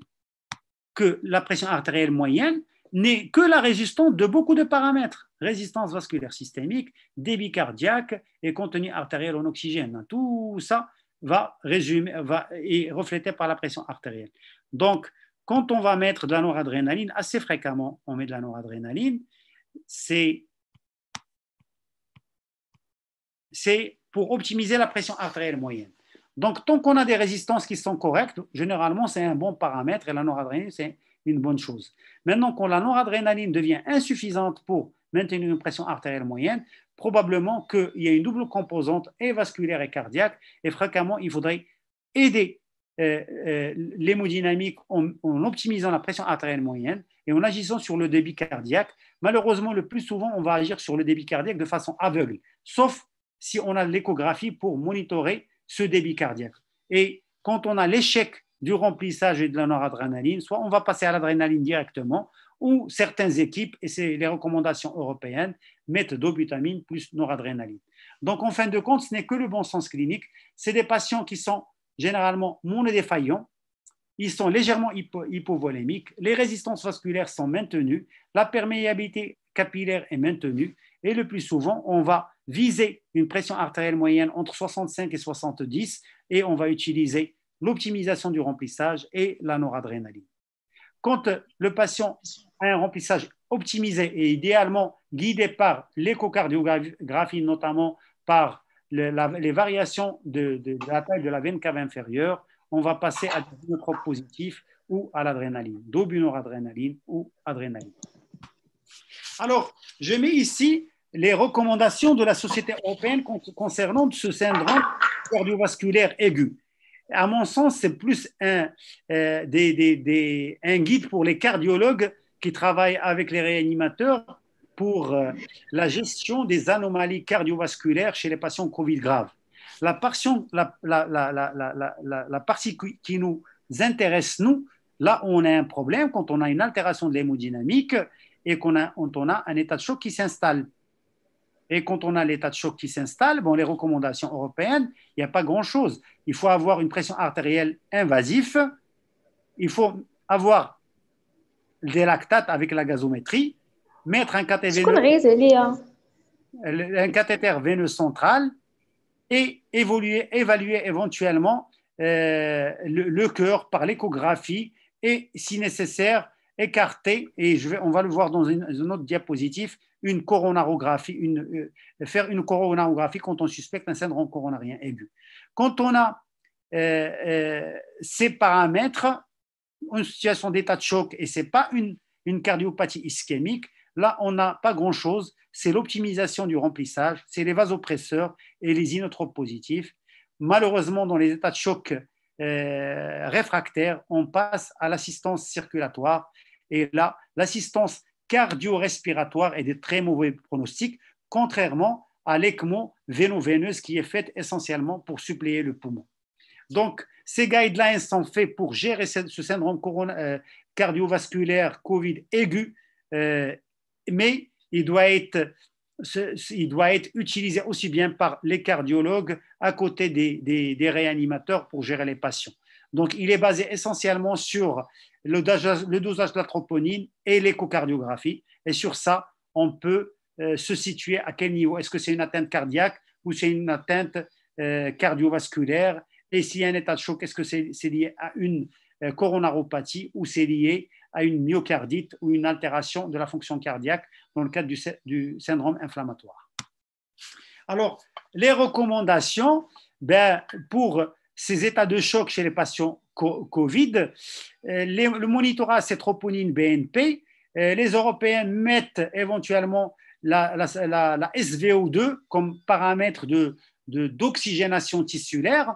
que la pression artérielle moyenne, n'est que la résistance de beaucoup de paramètres. Résistance vasculaire systémique, débit cardiaque et contenu artériel en oxygène. Tout ça va, résumer, va est reflété par la pression artérielle. Donc, quand on va mettre de la noradrénaline, assez fréquemment, on met de la noradrénaline, c'est pour optimiser la pression artérielle moyenne. Donc, tant qu'on a des résistances qui sont correctes, généralement, c'est un bon paramètre et la noradrénaline, c'est une bonne chose. Maintenant, quand la noradrénaline devient insuffisante pour maintenir une pression artérielle moyenne, probablement qu'il y a une double composante et vasculaire et cardiaque, et fréquemment, il faudrait aider euh, euh, l'hémodynamique en, optimisant la pression artérielle moyenne et en agissant sur le débit cardiaque. Malheureusement, le plus souvent, on va agir sur le débit cardiaque de façon aveugle, sauf si on a l'échographie pour monitorer ce débit cardiaque. Et quand on a l'échec du remplissage et de la noradrénaline, soit on va passer à l'adrénaline directement, ou certaines équipes, et c'est les recommandations européennes, mettent dobutamine plus noradrénaline. Donc en fin de compte, ce n'est que le bon sens clinique. C'est des patients qui sont généralement monodéfaillants, ils sont légèrement hypovolémiques, les résistances vasculaires sont maintenues, la perméabilité capillaire est maintenue, et le plus souvent, on va viser une pression artérielle moyenne entre 65 et 70, et on va utiliser l'optimisation du remplissage et la noradrénaline. Quand le patient a un remplissage optimisé et idéalement guidé par l'échocardiographie, notamment par les variations de, la taille de la veine cave inférieure, on va passer à des positif ou à l'adrénaline, dobunoradrénaline ou adrénaline. Alors, je mets ici les recommandations de la Société européenne concernant ce syndrome cardiovasculaire aigu à mon sens, c'est plus euh, un, guide pour les cardiologues qui travaillent avec les réanimateurs pour euh, la gestion des anomalies cardiovasculaires chez les patients Covid graves. La, partie qui nous intéresse, nous, là on a un problème quand on a une altération de l'hémodynamique et qu'on on a un état de choc qui s'installe. Et quand on a l'état de choc qui s'installe, bon, les recommandations européennes, il n'y a pas grand-chose. Il faut avoir une pression artérielle invasive, il faut avoir des lactates avec la gazométrie, mettre un cathéter, veineux, hein. un central et évoluer, évaluer éventuellement euh, le, cœur par l'échographie et, si nécessaire, écarter, et on va le voir dans une, autre diapositive, une coronarographie, une, euh, faire une coronarographie quand on suspecte un syndrome coronarien aigu. Quand on a euh, euh, ces paramètres, une situation d'état de choc et ce n'est pas une, une cardiopathie ischémique, là, on n'a pas grand-chose. C'est l'optimisation du remplissage, c'est les vasopresseurs et les inotropes positifs. Malheureusement, dans les états de choc réfractaires, on passe à l'assistance circulatoire. Et là, l'assistance cardio respiratoire et des très mauvais pronostics, contrairement à l'ECMO véno-veineuse qui est faite essentiellement pour suppléer le poumon. Donc, ces guidelines sont faits pour gérer ce syndrome euh, cardiovasculaire COVID aigu, euh, mais il doit être utilisé aussi bien par les cardiologues à côté des réanimateurs pour gérer les patients. Donc, il est basé essentiellement sur le dosage, de la troponine et l'échocardiographie. Et sur ça, on peut euh, se situer à quel niveau. Est-ce que c'est une atteinte cardiaque ou c'est une atteinte euh, cardiovasculaire Et s'il y a un état de choc, est-ce que c'est lié à une euh, coronaropathie ou c'est lié à une myocardite ou une altération de la fonction cardiaque dans le cadre du, syndrome inflammatoire Alors, les recommandations ben, pour ces états de choc chez les patients Covid. Euh, le monitorat, c'est troponine BNP. Euh, les Européens mettent éventuellement la, SVO2 comme paramètre d'oxygénation de, tissulaire.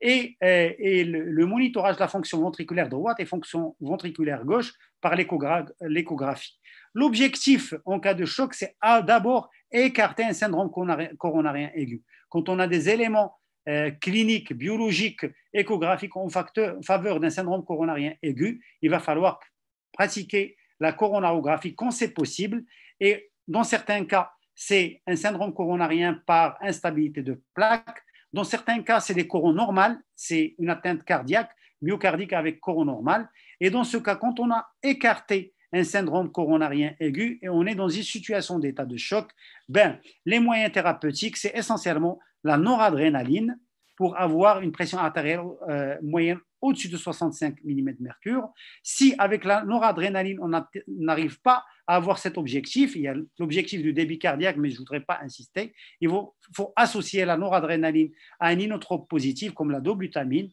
Et, euh, le, monitorage de la fonction ventriculaire droite et fonction ventriculaire gauche par l'échographie. L'objectif en cas de choc, c'est ah, d'abord écarter un syndrome coronarien aigu. Quand on a des éléments euh, cliniques, biologique, échographique, en, facteur, faveur d'un syndrome coronarien aigu, il va falloir pratiquer la coronarographie quand c'est possible. Et dans certains cas, c'est un syndrome coronarien par instabilité de plaque. Dans certains cas, c'est des corons normales, c'est une atteinte cardiaque, myocardique avec coron normal. Et dans ce cas, quand on a écarté un syndrome coronarien aigu et on est dans une situation d'état de choc, ben, les moyens thérapeutiques, c'est essentiellement la noradrénaline pour avoir une pression artérielle euh, moyenne au-dessus de 65 mm mercure. Si avec la noradrénaline, on n'arrive pas à avoir cet objectif, il y a l'objectif du débit cardiaque, mais je ne voudrais pas insister, il faut, associer la noradrénaline à un inotrope positif comme la dobutamine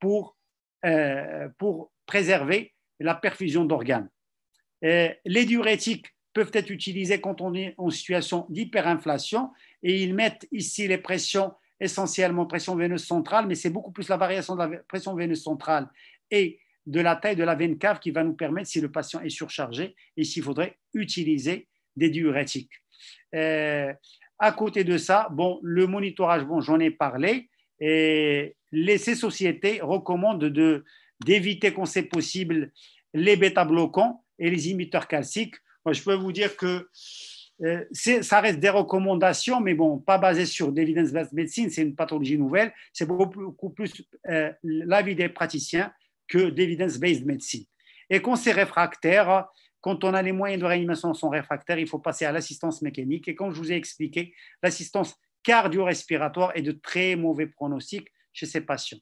pour, euh, préserver la perfusion d'organes. Euh, les diurétiques peuvent être utilisés quand on est en situation d'hyperinflation et ils mettent ici les pressions, essentiellement pression veineuse centrale, mais c'est beaucoup plus la variation de la pression veineuse centrale et de la taille de la veine cave qui va nous permettre, si le patient est surchargé, et s'il faudrait utiliser des diurétiques. Euh, à côté de ça, bon, le monitorage, bon, j'en ai parlé, et ces sociétés recommandent d'éviter quand c'est possible les bêta-bloquants et les imiteurs calciques. Moi, je peux vous dire que euh, ça reste des recommandations, mais bon, pas basées sur l'évidence-based médecine, c'est une pathologie nouvelle, c'est beaucoup plus euh, l'avis des praticiens que l'évidence-based médecine. Et quand c'est réfractaire, quand on a les moyens de réanimation sont réfractaires, il faut passer à l'assistance mécanique. Et comme je vous ai expliqué, l'assistance cardio-respiratoire est de très mauvais pronostic chez ces patients.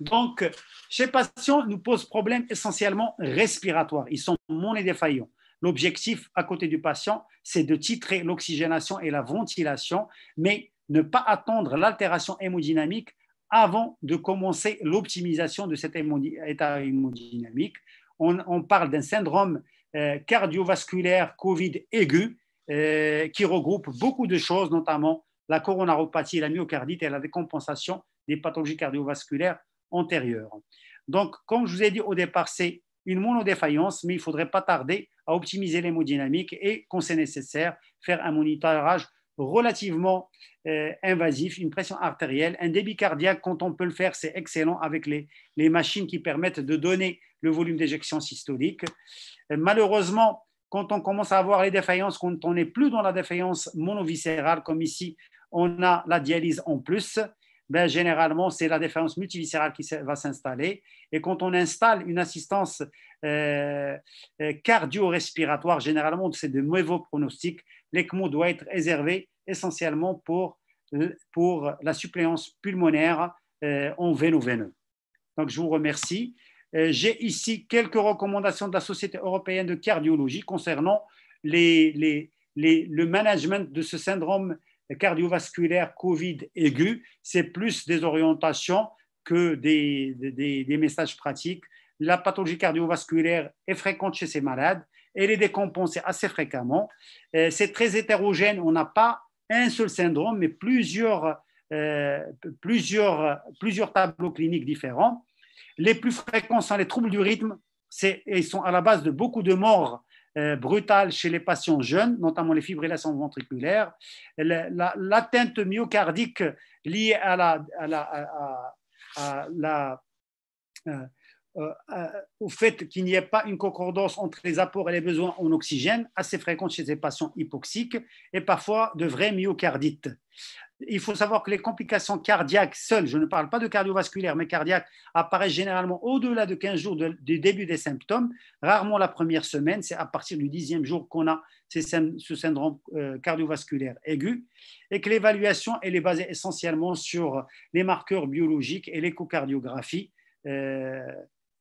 Donc, ces patients, nous posent problème essentiellement respiratoire. Ils sont défaillants. L'objectif à côté du patient, c'est de titrer l'oxygénation et la ventilation, mais ne pas attendre l'altération hémodynamique avant de commencer l'optimisation de cet état hémodynamique. On, parle d'un syndrome euh, cardiovasculaire COVID aigu euh, qui regroupe beaucoup de choses, notamment la coronaropathie, la myocardite et la décompensation des pathologies cardiovasculaires antérieures. Donc, comme je vous ai dit au départ, c'est une monodéfaillance, mais il ne faudrait pas tarder à optimiser l'hémodynamique et, quand c'est nécessaire, faire un monitorage relativement euh, invasif, une pression artérielle, un débit cardiaque, quand on peut le faire, c'est excellent avec les, machines qui permettent de donner le volume d'éjection systolique. Euh, malheureusement, quand on commence à avoir les défaillances, quand on n'est plus dans la défaillance monoviscérale, comme ici, on a la dialyse en plus, ben, généralement, c'est la déférence multiviscérale qui va s'installer. Et quand on installe une assistance euh, euh, cardio-respiratoire, généralement, c'est de mauvais pronostics. L'ECMO doit être réservé essentiellement pour, euh, la suppléance pulmonaire euh, en en ou veineux Donc, je vous remercie. J'ai ici quelques recommandations de la Société européenne de cardiologie concernant le management de ce syndrome cardiovasculaire, Covid aiguë, c'est plus des orientations que des, messages pratiques. La pathologie cardiovasculaire est fréquente chez ces malades, elle est décompensée assez fréquemment. Euh, c'est très hétérogène, on n'a pas un seul syndrome, mais plusieurs, euh, plusieurs, plusieurs tableaux cliniques différents. Les plus fréquents sont les troubles du rythme, ils sont à la base de beaucoup de morts euh, brutale chez les patients jeunes, notamment les fibrillations ventriculaires, l'atteinte myocardique liée à la, euh, euh, au fait qu'il n'y ait pas une concordance entre les apports et les besoins en oxygène, assez fréquente chez ces patients hypoxiques, et parfois de vraies myocardites il faut savoir que les complications cardiaques seules, je ne parle pas de cardiovasculaires, mais cardiaques, apparaissent généralement au-delà de 15 jours du début des symptômes, rarement la première semaine, c'est à partir du dixième jour qu'on a ces, ce syndrome euh, cardiovasculaire aigu, et que l'évaluation est basée essentiellement sur les marqueurs biologiques et l'échocardiographie euh,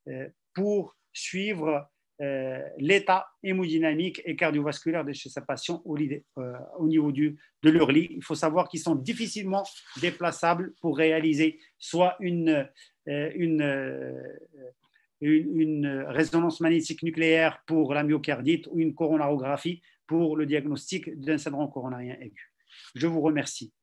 euh, pour suivre euh, l'état hémodynamique et cardiovasculaire de chez ces patients euh, au, niveau du, de leur lit. Il faut savoir qu'ils sont difficilement déplaçables pour réaliser soit une, euh, une, une, résonance magnétique nucléaire pour la myocardite ou une coronarographie pour le diagnostic d'un syndrome coronarien aigu. Je vous remercie.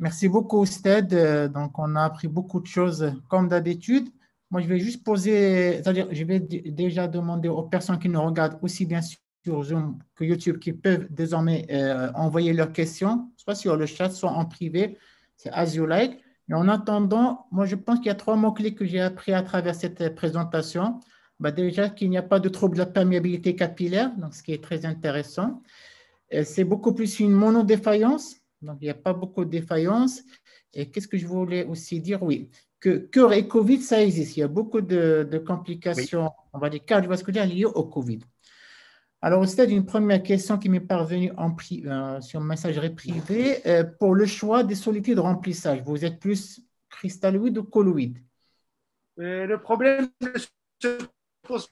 Merci beaucoup, Sted. Donc, on a appris beaucoup de choses comme d'habitude. Moi, je vais juste poser, c'est-à-dire, je vais déjà demander aux personnes qui nous regardent aussi bien sur Zoom que YouTube qui peuvent désormais euh, envoyer leurs questions, soit sur le chat, soit en privé. C'est as you like. Mais en attendant, moi, je pense qu'il y a trois mots-clés que j'ai appris à travers cette euh, présentation. Bah, déjà, qu'il n'y a pas de trouble de la perméabilité capillaire, donc ce qui est très intéressant. Euh, c'est beaucoup plus une monodéfaillance, donc il n'y a pas beaucoup de défaillance. Et qu'est-ce que je voulais aussi dire Oui, que cœur et Covid, ça existe. Il y a beaucoup de, complications, on va dire cardiovasculaires liées au Covid. Alors, c'était une première question qui m'est parvenue en euh, sur messagerie privée. Euh, pour le choix des solutés de remplissage, vous êtes plus cristalloïde ou colloïde euh, Le problème se pose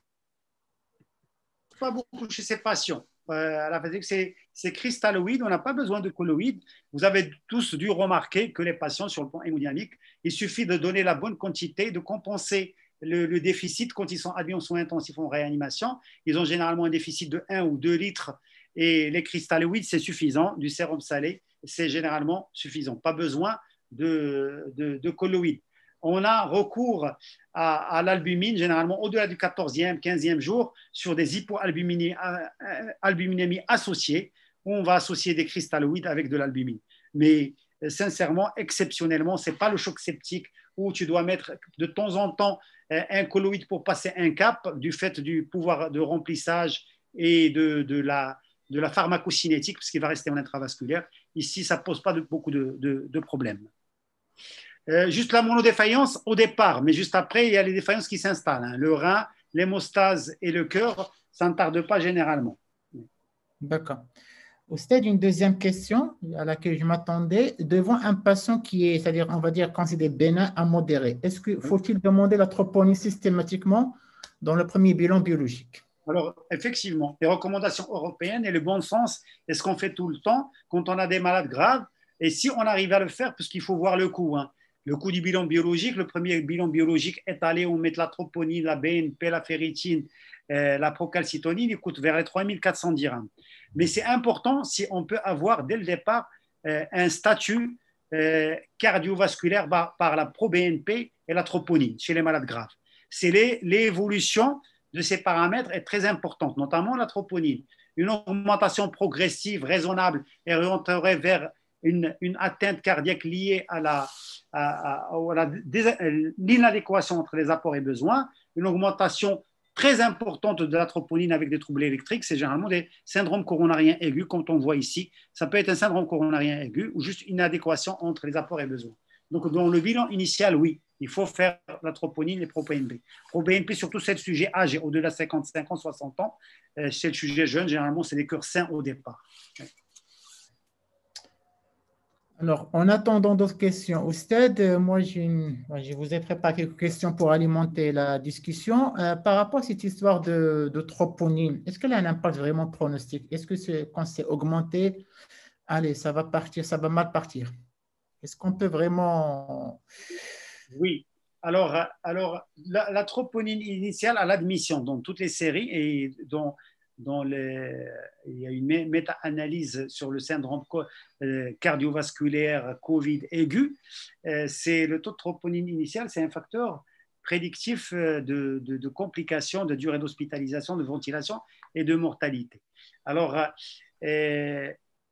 pas beaucoup chez ces patients. à la c'est c'est cristalloïde, on n'a pas besoin de colloïde. Vous avez tous dû remarquer que les patients sur le plan hémodynamique, il suffit de donner la bonne quantité, de compenser le, déficit quand ils sont admis en soins intensifs en réanimation. Ils ont généralement un déficit de 1 ou 2 litres et les cristalloïdes, c'est suffisant. Du sérum salé, c'est généralement suffisant. Pas besoin de, de, colloïdes on a recours à, à l'albumine généralement au-delà du 14e, 15e jour sur des hypoalbuminémies euh, euh, associées on va associer des cristalloïdes avec de l'albumine. Mais euh, sincèrement, exceptionnellement, ce n'est pas le choc septique où tu dois mettre de temps en temps euh, un colloïde pour passer un cap du fait du pouvoir de remplissage et de, la, pharmacocinétique, puisqu'il va rester en intravasculaire. Ici, ça ne pose pas beaucoup de, problèmes. Euh, juste la monodéfaillance au départ, mais juste après, il y a les défaillances qui s'installent. Hein. Le rein, l'hémostase et le cœur, ça ne tarde pas généralement. D'accord. Au stade, une deuxième question à laquelle je m'attendais, devant un patient qui est, c'est-à-dire, on va dire, des bénin à modéré, est-ce que faut-il demander la systématiquement dans le premier bilan biologique Alors, effectivement, les recommandations européennes et le bon sens est ce qu'on fait tout le temps quand on a des malades graves. Et si on arrive à le faire, puisqu'il faut voir le coup, le coût du bilan biologique, le premier bilan biologique est étalé, on met la troponine, la BNP, la ferritine, euh, la procalcitonine, il coûte vers les 3400 dirhams. Mais c'est important si on peut avoir dès le départ euh, un statut euh, cardiovasculaire par, la pro-BNP et la troponine chez les malades graves. l'évolution de ces paramètres est très importante, notamment la troponine. Une augmentation progressive, raisonnable et rentrerait vers une, atteinte cardiaque liée à la, euh, l'inadéquation entre les apports et besoins, une augmentation très importante de la troponine avec des troubles électriques, c'est généralement des syndromes coronariens aigus, comme on voit ici. Ça peut être un syndrome coronarien aigu ou juste une adéquation entre les apports et besoins. Donc, dans le bilan initial, oui, il faut faire la troponine et ProBNP. ProBNP, surtout, c'est le sujet âgé, au-delà de 55 ans, 60 ans. Euh, c'est le sujet jeune, généralement, c'est les cœurs sains au départ. Alors, en attendant d'autres questions, Ousted, euh, moi, je vous ai préparé quelques questions pour alimenter la discussion. Euh, par rapport à cette histoire de, troponine, est-ce qu'elle a un impact vraiment pronostique Est-ce que quand c'est augmenté, allez, ça va partir, ça va mal partir Est-ce qu'on peut vraiment... Oui. Alors, euh, alors la, la troponine initiale à l'admission dans toutes les séries et dans dans les, il y a une méta-analyse sur le syndrome euh, cardiovasculaire COVID aigu. Euh, c'est le taux de troponine initial, c'est un facteur prédictif euh, de, complications, de durée d'hospitalisation, de ventilation et de mortalité. Alors,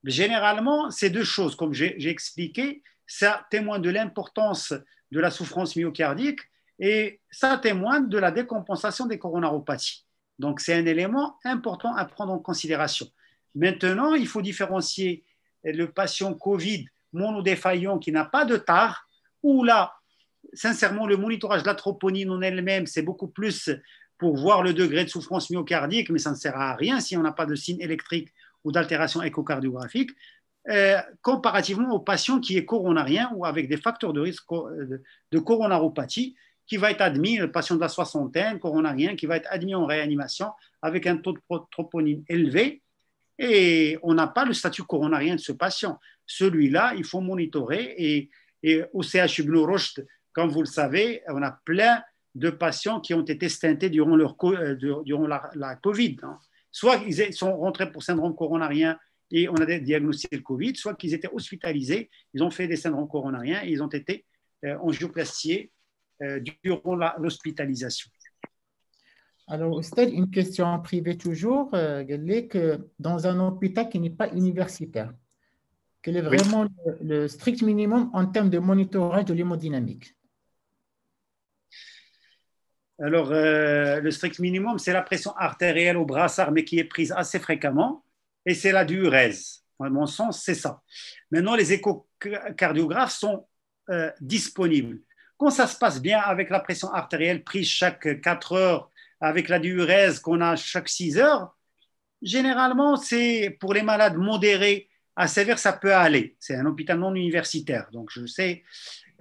généralement, ces deux choses, comme j'ai expliqué, ça témoigne de l'importance de la souffrance myocardique et ça témoigne de la décompensation des coronaropathies. Donc, c'est un élément important à prendre en considération. Maintenant, il faut différencier le patient Covid monodéfaillant qui n'a pas de TAR, ou là, sincèrement, le monitorage de la troponine en elle-même, c'est beaucoup plus pour voir le degré de souffrance myocardique, mais ça ne sert à rien si on n'a pas de signe électrique ou d'altération échocardiographique, euh, comparativement au patient qui est coronarien ou avec des facteurs de risque euh, de coronaropathie qui va être admis, le patient de la soixantaine, coronarien, qui va être admis en réanimation avec un taux de troponine élevé. Et on n'a pas le statut coronarien de ce patient. Celui-là, il faut monitorer. Et, au CHU Blue comme vous le savez, on a plein de patients qui ont été stintés durant, leur, euh, durant la, COVID. Hein. Soit ils sont rentrés pour syndrome coronarien et on a diagnostiqué le Covid, soit qu'ils étaient hospitalisés, ils ont fait des syndromes coronariens et ils ont été euh, angioplastiés euh, durant l'hospitalisation. Alors, c'était une question privée toujours. Euh, que dans un hôpital qui n'est pas universitaire, quel est vraiment le, strict minimum en termes de monitorage de l'hémodynamique Alors, euh, le strict minimum, c'est la pression artérielle au brassard, mais qui est prise assez fréquemment, et c'est la diurèse. À mon sens, c'est ça. Maintenant, les échocardiographes sont disponibles. Quand ça se passe bien avec la pression artérielle prise chaque 4 heures, avec la diurèse qu'on a chaque 6 heures, généralement, c'est pour les malades modérés à sévères, ça peut aller. C'est un hôpital non universitaire, donc je sais.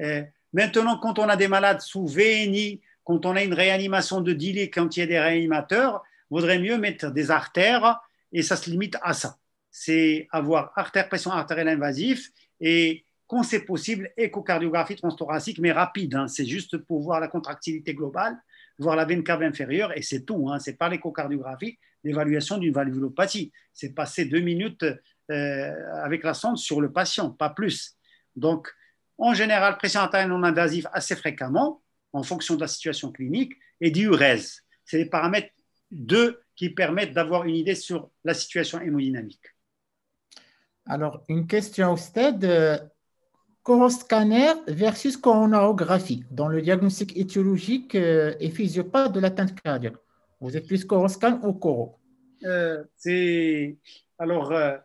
Euh, maintenant, quand on a des malades sous VNI, quand on a une réanimation de délai, quand il y a des réanimateurs, vaudrait mieux mettre des artères et ça se limite à ça. C'est avoir artère, pression artérielle invasive et quand c'est possible, échocardiographie transthoracique, mais rapide. Hein. c'est juste pour voir la contractilité globale, voir la veine cave inférieure, et c'est tout. Hein. C'est ce pas l'échocardiographie, l'évaluation d'une valvulopathie. C'est passer deux minutes euh, avec la sonde sur le patient, pas plus. Donc, en général, pression artérielle non invasive assez fréquemment, en fonction de la situation clinique, et diurèse. C'est les paramètres 2 qui permettent d'avoir une idée sur la situation hémodynamique. Alors, une question, stade. Euh, coroscanner versus coronarographie dans le diagnostic étiologique euh, et physiopathe de l'atteinte cardiaque. Vous êtes plus Coroscan ou coro euh, C'est alors euh,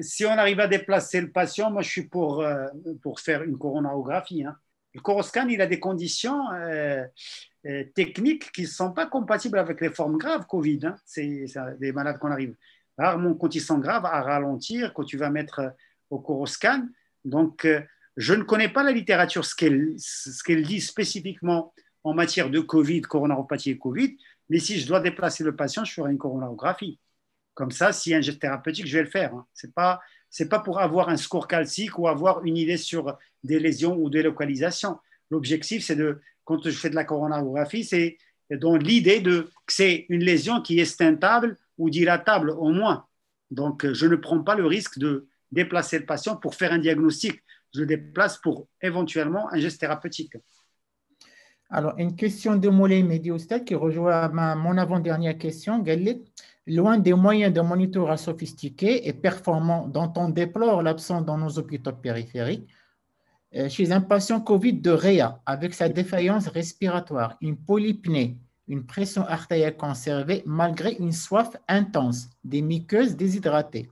si on arrive à déplacer le patient, moi je suis pour pour faire une coronographie. Hein. Le coroscan, il a des conditions techniques qui ne sont pas compatibles avec les formes graves Covid. Hein. C'est des malades qu'on arrive rarement quand ils sont graves à ralentir quand tu vas mettre au coroscan. Donc je ne connais pas la littérature, ce qu'elle, dit spécifiquement en matière de Covid, coronaropathie et Covid, mais si je dois déplacer le patient, je ferai une coronarographie. Comme ça, si un geste thérapeutique, je vais le faire. Hein. Ce n'est pas, c'est pas pour avoir un score calcique ou avoir une idée sur des lésions ou des localisations. L'objectif, c'est de, quand je fais de la coronarographie, c'est donc l'idée de, que c'est une lésion qui est stentable ou dilatable au moins. Donc, je ne prends pas le risque de déplacer le patient pour faire un diagnostic je déplace pour éventuellement un geste thérapeutique. Alors, une question de Moulay Mediostat qui rejoint ma, mon avant-dernière question. loin des moyens de monitorat sophistiqués et performants dont on déplore l'absence dans nos hôpitaux périphériques, euh, chez un patient COVID de Réa avec sa défaillance respiratoire, une polypnée, une pression artérielle conservée malgré une soif intense, des muqueuses déshydratées.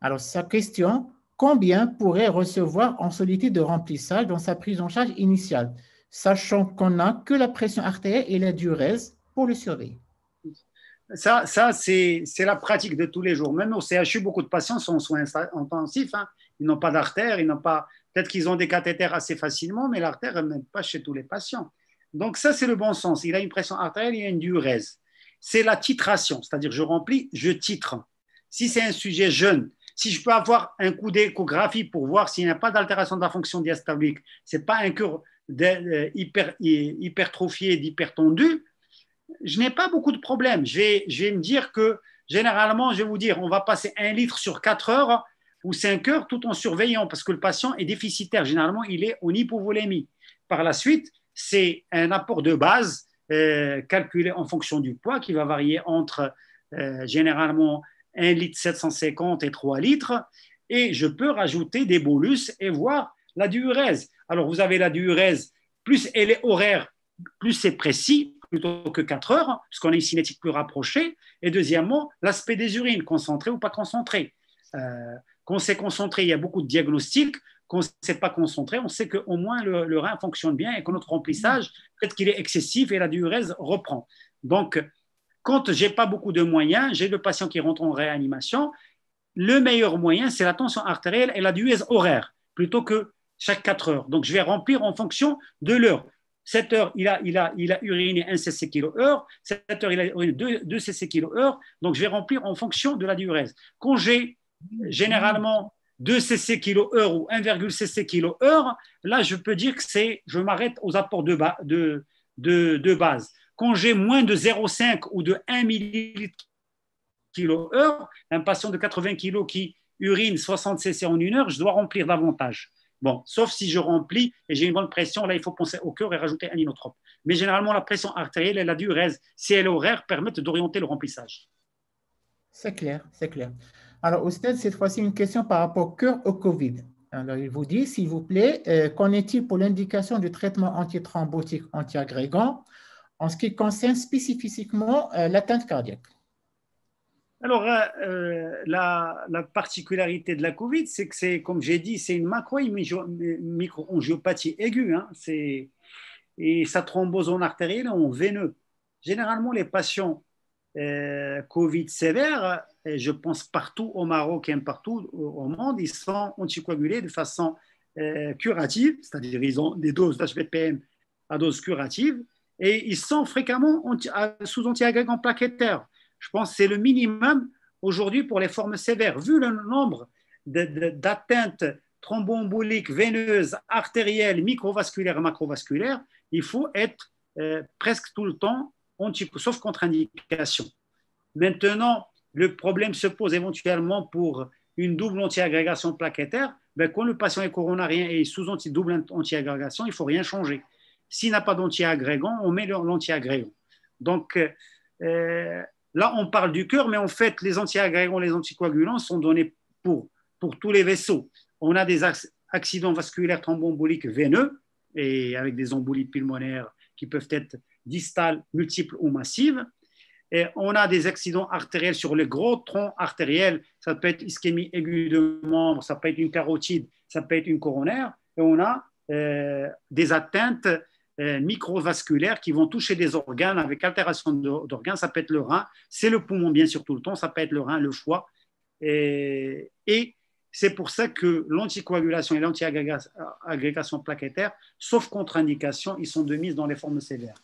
Alors, sa question, combien pourrait recevoir en solitude de remplissage dans sa prise en charge initiale, sachant qu'on n'a que la pression artérielle et la diurèse pour le surveiller Ça, c'est la pratique de tous les jours. Même au CHU, beaucoup de patients sont en soins intensifs. Hein. Ils n'ont pas d'artère, ils n'ont pas. Peut-être qu'ils ont des cathéters assez facilement, mais l'artère n'est pas chez tous les patients. Donc ça, c'est le bon sens. Il a une pression artérielle, il a une diurèse. C'est la titration, c'est-à-dire je remplis, je titre. Si c'est un sujet jeune, si je peux avoir un coup d'échographie pour voir s'il n'y a pas d'altération de la fonction diastolique, ce n'est pas un cœur euh, euh, hypertrophié, d'hypertendu, je n'ai pas beaucoup de problèmes. Je vais, me dire que généralement, je vais vous dire, on va passer un litre sur 4 heures ou 5 heures tout en surveillant parce que le patient est déficitaire. Généralement, il est en hypovolémie. Par la suite, c'est un apport de base euh, calculé en fonction du poids qui va varier entre généralement 1 litre 750 et 3 litres, et je peux rajouter des bolus et voir la diurèse. Alors vous avez la diurèse, plus elle est horaire, plus c'est précis, plutôt que 4 heures, qu'on a une cinétique plus rapprochée, et deuxièmement, l'aspect des urines, concentrées ou pas concentrées. Euh, quand c'est concentré, il y a beaucoup de diagnostics. Quand c'est pas concentré, on sait qu'au moins le, le, rein fonctionne bien et que notre remplissage, peut-être qu'il est excessif et la diurèse reprend. Donc, quand n'ai pas beaucoup de moyens, j'ai le patient qui rentre en réanimation. Le meilleur moyen, c'est la tension artérielle et la diurèse horaire, plutôt que chaque 4 heures. Donc, je vais remplir en fonction de l'heure. 7 heures, il a, il a, il a uriné 1 cc kilo heure. 7 heures, il a uriné 2, cc kilo Donc, je vais remplir en fonction de la diurèse. Quand j'ai généralement 2 cc kilo ou 1,6 cc kilo là, je peux dire que je m'arrête aux apports de base. Quand j'ai moins de 0,5 ou de 1 ml kilo heure, un patient de 80 kg qui urine 60 cc en une heure, je dois remplir davantage. Bon, sauf si je remplis et j'ai une bonne pression, là, il faut penser au cœur et rajouter un inotrope. Mais généralement, la pression artérielle et la diurèse, si elle est horaire, permettent d'orienter le remplissage. C'est clair, c'est clair. Alors, Ousted, cette fois-ci, une question par rapport au cœur au COVID. Alors, il vous dit, s'il vous plaît, euh, qu'en est-il pour l'indication du traitement antithrombotique antiagrégant en ce qui concerne spécifiquement euh, l'atteinte cardiaque alors, euh, euh, la, particularité de la COVID, c'est que c'est, comme j'ai dit, c'est une macro ongiopathie aiguë. Hein, et ça thrombose en artérielle et en veineux. Généralement, les patients COVID sévères, je pense partout au Maroc et partout au monde, ils sont anticoagulés de façon curative, c'est-à-dire ils ont des doses d'HPPM à dose curative et ils sont fréquemment anti sous antiagrégants plaquettaire. Je pense que c'est le minimum aujourd'hui pour les formes sévères. Vu le nombre d'atteintes thromboemboliques, veineuses, artérielles, microvasculaires et macrovasculaires, il faut être euh, presque tout le temps sauf contre-indication. Maintenant, le problème se pose éventuellement pour une double antiagrégation plaquettaire. Ben, quand le patient est coronarien et sous anti double antiagrégation, il faut rien changer. S'il n'a pas d'anti-agrégant, on met l'anti-agrégant. Donc euh, euh, là, on parle du cœur, mais en fait, les anti-agrégants, les anticoagulants sont donnés pour, pour tous les vaisseaux. On a des accidents vasculaires thromboemboliques veineux et avec des embolies pulmonaires qui peuvent être distales, multiples ou massives. Et on a des accidents artériels sur les gros troncs artériels. Ça peut être ischémie aiguë de membre, ça peut être une carotide, ça peut être une coronaire. Et on a euh, des atteintes euh, microvasculaires qui vont toucher des organes avec altération d'organes. Ça peut être le rein, c'est le poumon bien sûr tout le temps, ça peut être le rein, le foie. Et, c'est pour ça que l'anticoagulation et l'antiagrégation plaquettaire, sauf contre-indication, ils sont de mise dans les formes sévères.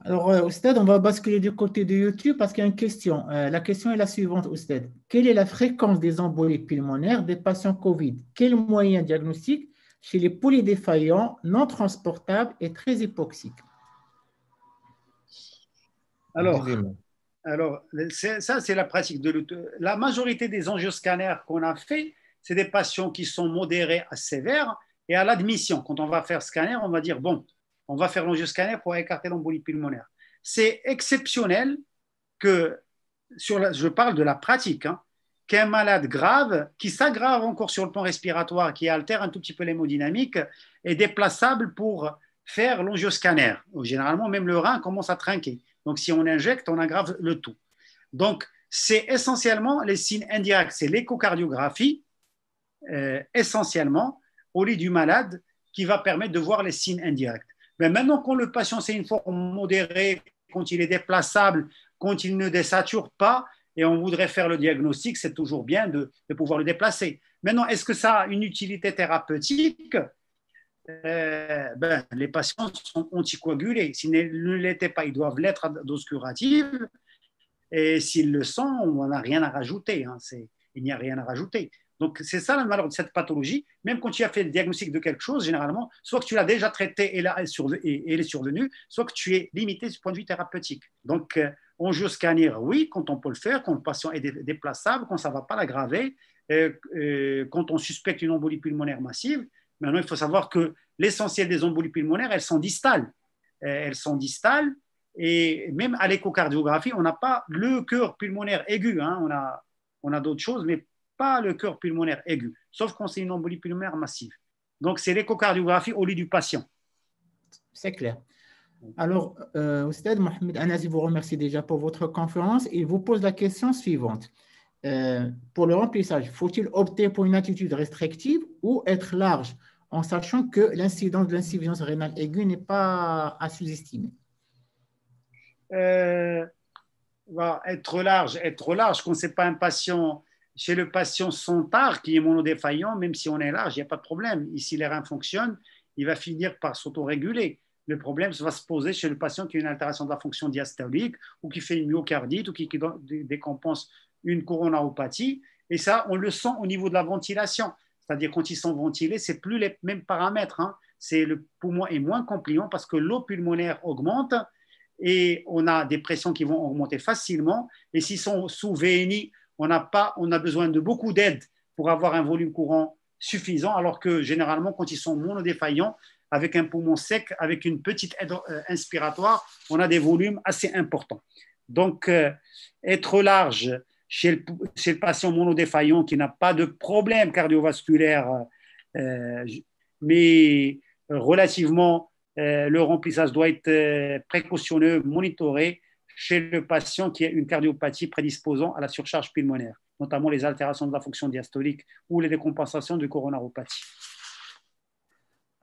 Alors, euh, stade on va basculer du côté de YouTube parce qu'il y a une question. Euh, la question est la suivante, stade. Quelle est la fréquence des embolies pulmonaires des patients COVID Quels moyens diagnostiques chez les polydéfaillants non transportables et très hypoxiques. Alors, alors ça, c'est la pratique de La majorité des angioscanners qu'on a fait, c'est des patients qui sont modérés à sévères et à l'admission. Quand on va faire scanner, on va dire, bon, on va faire l'angioscanner pour écarter l'embolie pulmonaire. C'est exceptionnel que, sur je parle de la pratique, hein, qu'un malade grave qui s'aggrave encore sur le plan respiratoire, qui altère un tout petit peu l'hémodynamique, est déplaçable pour faire l'ongioscanner. Généralement, même le rein commence à trinquer. Donc, si on injecte, on aggrave le tout. Donc, c'est essentiellement les signes indirects, c'est l'échocardiographie, euh, essentiellement, au lit du malade, qui va permettre de voir les signes indirects. Mais maintenant, quand le patient, c'est une forme modérée, quand il est déplaçable, quand il ne désature pas, et on voudrait faire le diagnostic, c'est toujours bien de, pouvoir le déplacer. Maintenant, est-ce que ça a une utilité thérapeutique euh, ben, Les patients sont anticoagulés. S'ils ne l'étaient pas, ils doivent l'être à dose curative. Et s'ils le sont, on n'a rien à rajouter. Hein. il n'y a rien à rajouter. Donc, c'est ça la malheur de cette pathologie. Même quand tu as fait le diagnostic de quelque chose, généralement, soit que tu l'as déjà traité et, elle est survenue, soit que tu es limité du point de vue thérapeutique. Donc, euh, on joue scanner, oui, quand on peut le faire, quand le patient est déplaçable, quand ça ne va pas l'aggraver, euh, euh, quand on suspecte une embolie pulmonaire massive. Maintenant, il faut savoir que l'essentiel des embolies pulmonaires, elles sont distales. Euh, elles sont distales et même à l'échocardiographie, on n'a pas le cœur pulmonaire aigu. Hein. on a, on a d'autres choses, mais pas le cœur pulmonaire aigu, sauf quand c'est une embolie pulmonaire massive. Donc, c'est l'échocardiographie au lit du patient. C'est clair. Alors, euh, Oustad Mohamed Anazi vous remercie déjà pour votre conférence et vous pose la question suivante. Euh, pour le remplissage, faut-il opter pour une attitude restrictive ou être large en sachant que l'incidence de l'insuffisance rénale aiguë n'est pas à sous-estimer euh, bah, Être large, être large, quand ce n'est pas un patient, chez le patient sans tard qui est monodéfaillant, même si on est large, il n'y a pas de problème. Ici, les reins fonctionnent, il va finir par s'autoréguler le problème va se poser chez le patient qui a une altération de la fonction diastolique ou qui fait une myocardite ou qui, qui décompense une coronaropathie. Et ça, on le sent au niveau de la ventilation. C'est-à-dire, quand ils sont ventilés, c'est plus les mêmes paramètres. Hein. C'est le poumon est moins compliant parce que l'eau pulmonaire augmente et on a des pressions qui vont augmenter facilement. Et s'ils sont sous VNI, on a, pas, on a besoin de beaucoup d'aide pour avoir un volume courant suffisant, alors que généralement, quand ils sont monodéfaillants, avec un poumon sec, avec une petite aide euh, inspiratoire, on a des volumes assez importants. Donc, euh, être large chez le, patient monodéfaillant qui n'a pas de problème cardiovasculaire, euh, mais relativement, le remplissage doit être précautionneux, monitoré chez le patient qui a une cardiopathie prédisposant à la surcharge pulmonaire, notamment les altérations de la fonction diastolique ou les décompensations de coronaropathie.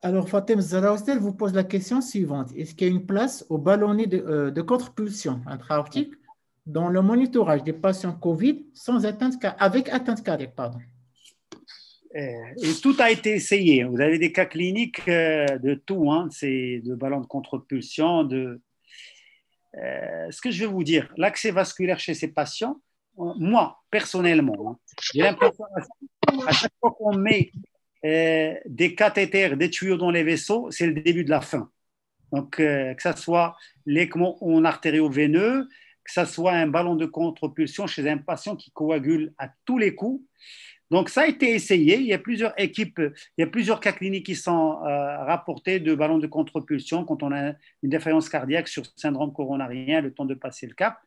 Alors, Fatem Zaraustel vous pose la question suivante. Est-ce qu'il y a une place au ballonnet euh, de, contre-pulsion intra-aortique dans le monitorage des patients COVID sans atteinte, avec atteinte cardiaque pardon. Eh, tout a été essayé. Vous avez des cas cliniques euh, de tout, hein. c'est de ballons de contre-pulsion. De... Euh, ce que je veux vous dire, l'accès vasculaire chez ces patients, moi, personnellement, hein, j'ai l'impression à chaque fois qu'on met euh, des cathéters, des tuyaux dans les vaisseaux, c'est le début de la fin. Donc, euh, que ce soit l'écmo en artério-veineux, que ce soit un ballon de contre-pulsion chez un patient qui coagule à tous les coups. Donc, ça a été essayé. Il y a plusieurs équipes, il y a plusieurs cas cliniques qui sont euh, rapportés de ballons de contre-pulsion quand on a une défaillance cardiaque sur syndrome coronarien, le temps de passer le cap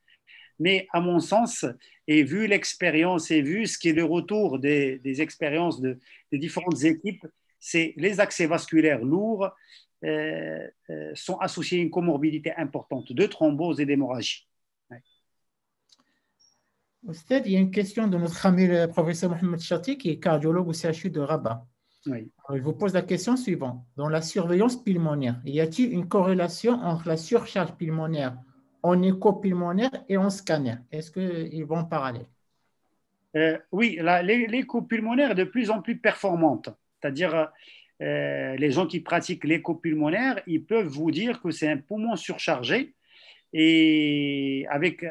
mais à mon sens, et vu l'expérience et vu ce qui est le retour des, expériences de, des différentes équipes, c'est les accès vasculaires lourds euh, euh, sont associés à une comorbidité importante de thrombose et d'hémorragie. il y a une question de notre ami le professeur Mohamed Chati, qui est cardiologue au CHU de Rabat. il vous pose la question suivante. Dans la surveillance pulmonaire, y a-t-il une corrélation entre la surcharge pulmonaire en éco-pulmonaire et en scanner. Est-ce qu'ils vont parallèle euh, Oui, l'éco-pulmonaire est de plus en plus performante. C'est-à-dire, euh, les gens qui pratiquent l'éco-pulmonaire, ils peuvent vous dire que c'est un poumon surchargé et avec,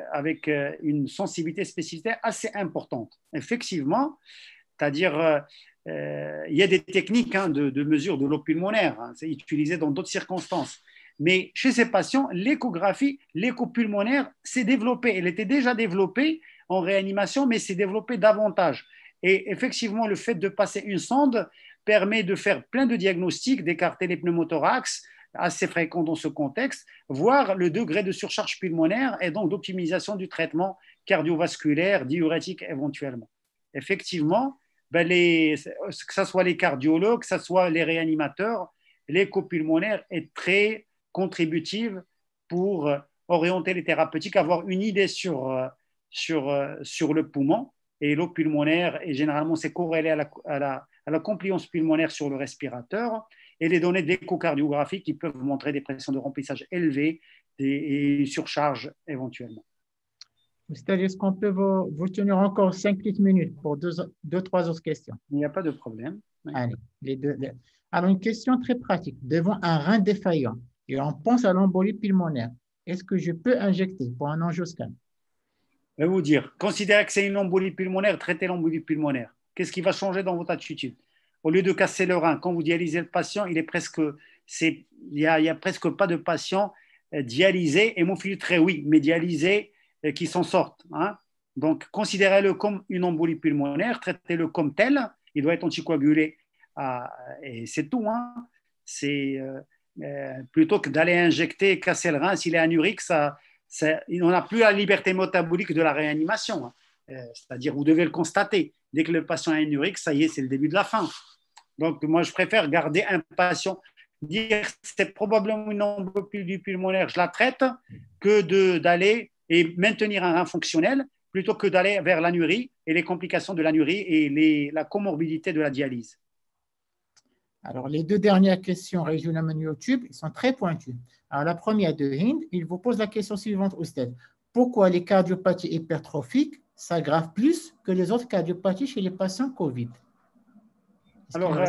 euh, une sensibilité spécifique assez importante. Effectivement, c'est-à-dire, il y a des techniques hein, de, mesure de l'eau pulmonaire, hein, c'est utilisé dans d'autres circonstances. Mais chez ces patients, l'échographie, l'écho-pulmonaire s'est développée. Elle était déjà développée en réanimation, mais s'est développée davantage. Et effectivement, le fait de passer une sonde permet de faire plein de diagnostics, d'écarter les pneumothorax, assez fréquent dans ce contexte, voir le degré de surcharge pulmonaire et donc d'optimisation du traitement cardiovasculaire, diurétique éventuellement. Effectivement, ben, que ce soit les cardiologues, que ce soit les réanimateurs, l'écho pulmonaire est très contributive pour euh, orienter les thérapeutiques, avoir une idée sur, euh, sur, euh, sur le poumon et l'eau pulmonaire. Et généralement, c'est corrélé à la, à, la, à compliance pulmonaire sur le respirateur et les données d'échocardiographie qui peuvent montrer des pressions de remplissage élevées et une surcharge éventuellement. C'est-à-dire, est-ce qu'on peut vous, tenir encore 5-8 minutes pour deux, deux, trois autres questions Il n'y a pas de problème. Allez, les deux, Alors, une question très pratique. Devant un rein défaillant, et on pense à l'embolie pulmonaire. Est-ce que je peux injecter pour un angioscan Je vais vous dire, considérez que c'est une embolie pulmonaire, traitez l'embolie pulmonaire. Qu'est-ce qui va changer dans votre attitude Au lieu de casser le rein, quand vous dialysez le patient, il est presque, n'y a, presque pas de patients euh, dialysés, très oui, mais dialysés euh, qui s'en sortent. Hein. Donc, considérez-le comme une embolie pulmonaire, traitez-le comme tel. Il doit être anticoagulé à, ah, et c'est tout. Hein. c'est. Euh, euh, plutôt que d'aller injecter, casser le rein, s'il est anurique, ça, ça on n'a plus la liberté métabolique de la réanimation. Hein. Euh, c'est-à-dire, vous devez le constater. Dès que le patient est anurique, ça y est, c'est le début de la fin. Donc, moi, je préfère garder un patient, dire c'est probablement une du pulmonaire, je la traite, que d'aller et maintenir un rein fonctionnel plutôt que d'aller vers l'anurie et les complications de l'anurie et la comorbidité de la dialyse. Alors, les deux dernières questions régionales YouTube sont très pointues. Alors, la première de Hind, il vous pose la question suivante, Ousted. Pourquoi les cardiopathies hypertrophiques s'aggravent plus que les autres cardiopathies chez les patients COVID Alors, euh,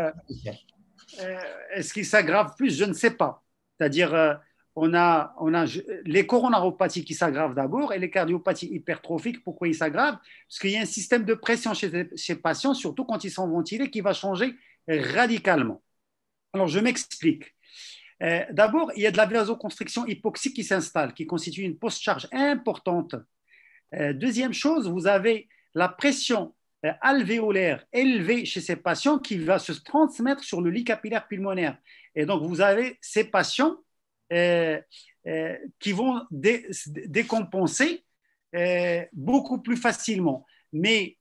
euh, est-ce qu'ils s'aggravent plus Je ne sais pas. C'est-à-dire, euh, on, a, les coronaropathies qui s'aggravent d'abord et les cardiopathies hypertrophiques, pourquoi ils s'aggravent Parce qu'il y a un système de pression chez les patients, surtout quand ils sont ventilés, qui va changer radicalement. Alors, je m'explique. Euh, d'abord, il y a de la vasoconstriction hypoxique qui s'installe, qui constitue une post-charge importante. Euh, deuxième chose, vous avez la pression euh, alvéolaire élevée chez ces patients qui va se transmettre sur le lit capillaire pulmonaire. Et donc, vous avez ces patients qui vont décompenser beaucoup plus facilement. Mais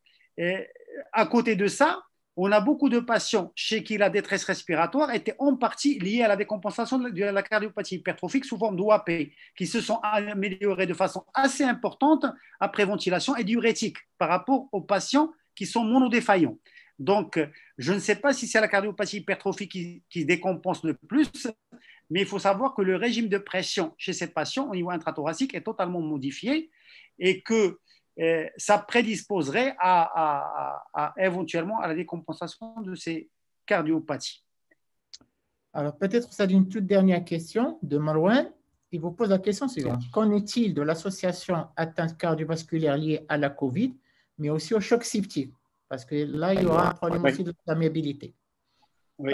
à côté de ça, on a beaucoup de patients chez qui la détresse respiratoire était en partie liée à la décompensation de la cardiopathie hypertrophique sous forme d'OAP, qui se sont améliorés de façon assez importante après ventilation et diurétique par rapport aux patients qui sont monodéfaillants. Donc, je ne sais pas si c'est la cardiopathie hypertrophique qui, qui, décompense le plus, mais il faut savoir que le régime de pression chez ces patients au niveau intrathoracique est totalement modifié et que euh, ça prédisposerait à, éventuellement à la décompensation de ces cardiopathies. Alors peut-être ça d'une toute dernière question de Marouane. Il vous pose la question suivante. Qu'en est-il de l'association atteinte cardiovasculaire liée à la COVID, mais aussi au choc septique Parce que là, il y aura un problème aussi de l'amiabilité. Oui.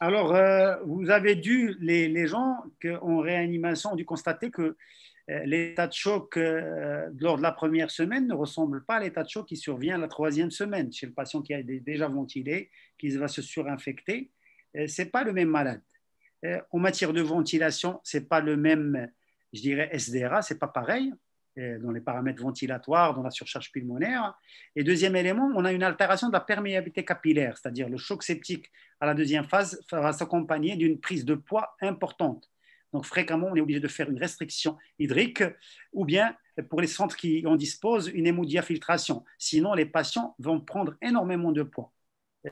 alors, euh, vous avez dû, les, gens qui en réanimation, ont dû constater que euh, l'état de choc euh, euh, lors de la première semaine ne ressemble pas à l'état de choc qui survient la troisième semaine chez le patient qui a déjà ventilé, qui va se surinfecter. Ce n'est pas le même malade. En matière de ventilation, ce n'est pas le même, je dirais, SDRA, c'est pas pareil dans les paramètres ventilatoires, dans la surcharge pulmonaire. Et deuxième élément, on a une altération de la perméabilité capillaire, c'est-à-dire le choc septique à la deuxième phase va s'accompagner d'une prise de poids importante. Donc fréquemment, on est obligé de faire une restriction hydrique ou bien pour les centres qui en disposent, une hémodiafiltration. Sinon, les patients vont prendre énormément de poids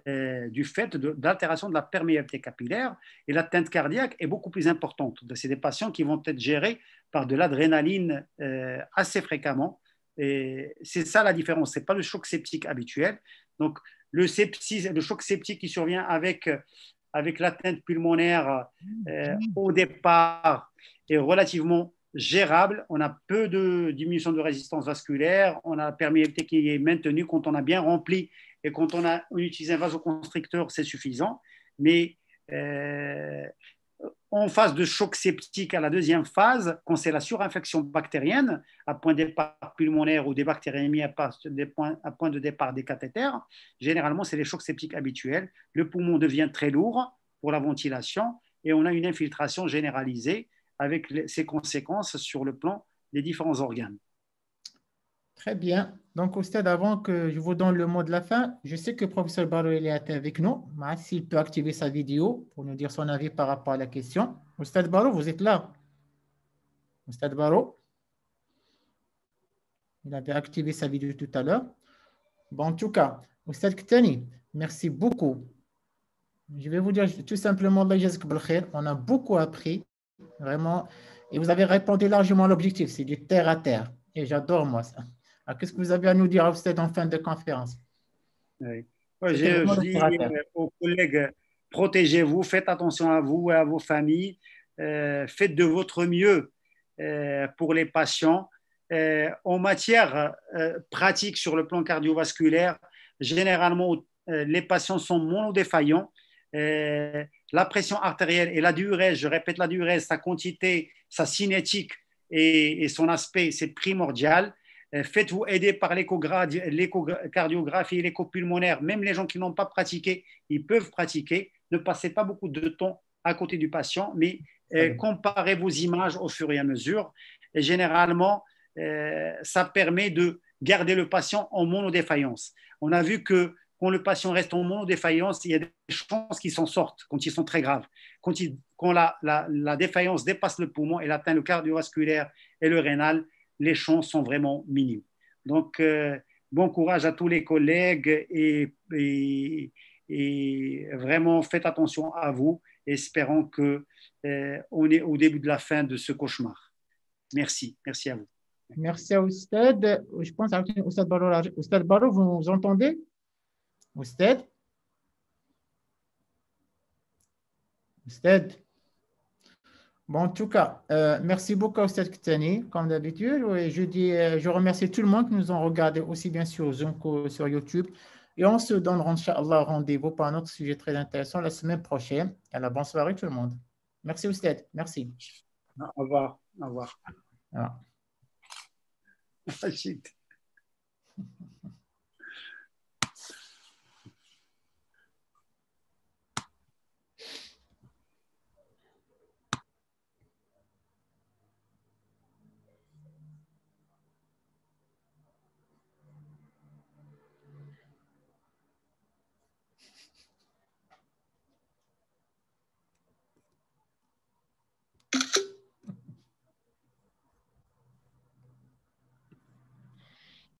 euh, du fait de, d'altération de, la perméabilité capillaire et l'atteinte cardiaque est beaucoup plus importante. C'est des patients qui vont être gérés par de l'adrénaline euh, assez fréquemment. Et c'est ça la différence, ce n'est pas le choc septique habituel. Donc, le, le choc septique qui survient avec avec l'atteinte pulmonaire euh, mhm. au départ est relativement gérable. On a peu de diminution de résistance vasculaire, on a la perméabilité qui est maintenue quand on a bien rempli et quand on a utilisé un vasoconstricteur, c'est suffisant. Mais euh, en phase de choc septique à la deuxième phase, quand c'est la surinfection bactérienne, à point de départ pulmonaire ou des bactériémies à, à point de départ des cathéters, généralement, c'est les chocs septiques habituels. Le poumon devient très lourd pour la ventilation et on a une infiltration généralisée avec ses conséquences sur le plan des différents organes. Très bien. Donc, au avant que je vous donne le mot de la fin, je sais que le professeur il est avec nous. S'il peut activer sa vidéo pour nous dire son avis par rapport à la question. Oustad Baro, vous êtes là. Oustad Baro. Barreau. Il avait activé sa vidéo tout à l'heure. Bon, en tout cas, Oustad Kteni, merci beaucoup. Je vais vous dire tout simplement, on a beaucoup appris, vraiment. Et vous avez répondu largement à l'objectif, c'est du terre à terre. Et j'adore moi ça. Ah, qu'est-ce que vous avez à nous dire, Hofstede, en fin de conférence Je, dis euh, aux collègues, protégez-vous, faites attention à vous et à vos familles, euh, faites de votre mieux euh, pour les patients. en matière pratique sur le plan cardiovasculaire, généralement, les patients sont monodéfaillants. la pression artérielle et la durée, je répète la durée, sa quantité, sa cinétique et son aspect, c'est primordial. Euh, faites-vous aider par l'échocardiographie, pulmonaire Même les gens qui n'ont pas pratiqué, ils peuvent pratiquer. Ne passez pas beaucoup de temps à côté du patient, mais euh, comparez vos images au fur et à mesure. Et généralement, euh, ça permet de garder le patient en monodéfaillance. On a vu que quand le patient reste en monodéfaillance, il y a des chances qu'il s'en sorte quand ils sont très graves. Quand, la, la, défaillance dépasse le poumon, elle atteint le cardiovasculaire et le rénal, les chances sont vraiment minimes. Donc, euh, bon courage à tous les collègues et, et, vraiment faites attention à vous, espérant qu'on euh, on est au début de la fin de ce cauchemar. Merci, merci à vous. Merci à vous. Je pense à Oustad Barou. Oustad Barou, vous entendez Oustad Oustad Bon, en tout cas, euh, merci beaucoup Oustad Kitani, comme d'habitude. je, euh, je remercie tout le monde qui nous ont regardé aussi bien sur Zoom que sur YouTube. Et on se donne, rendez-vous pour un autre sujet très intéressant la semaine prochaine. la bonne soirée tout le monde. Merci Oustad, merci. Au revoir. Au revoir.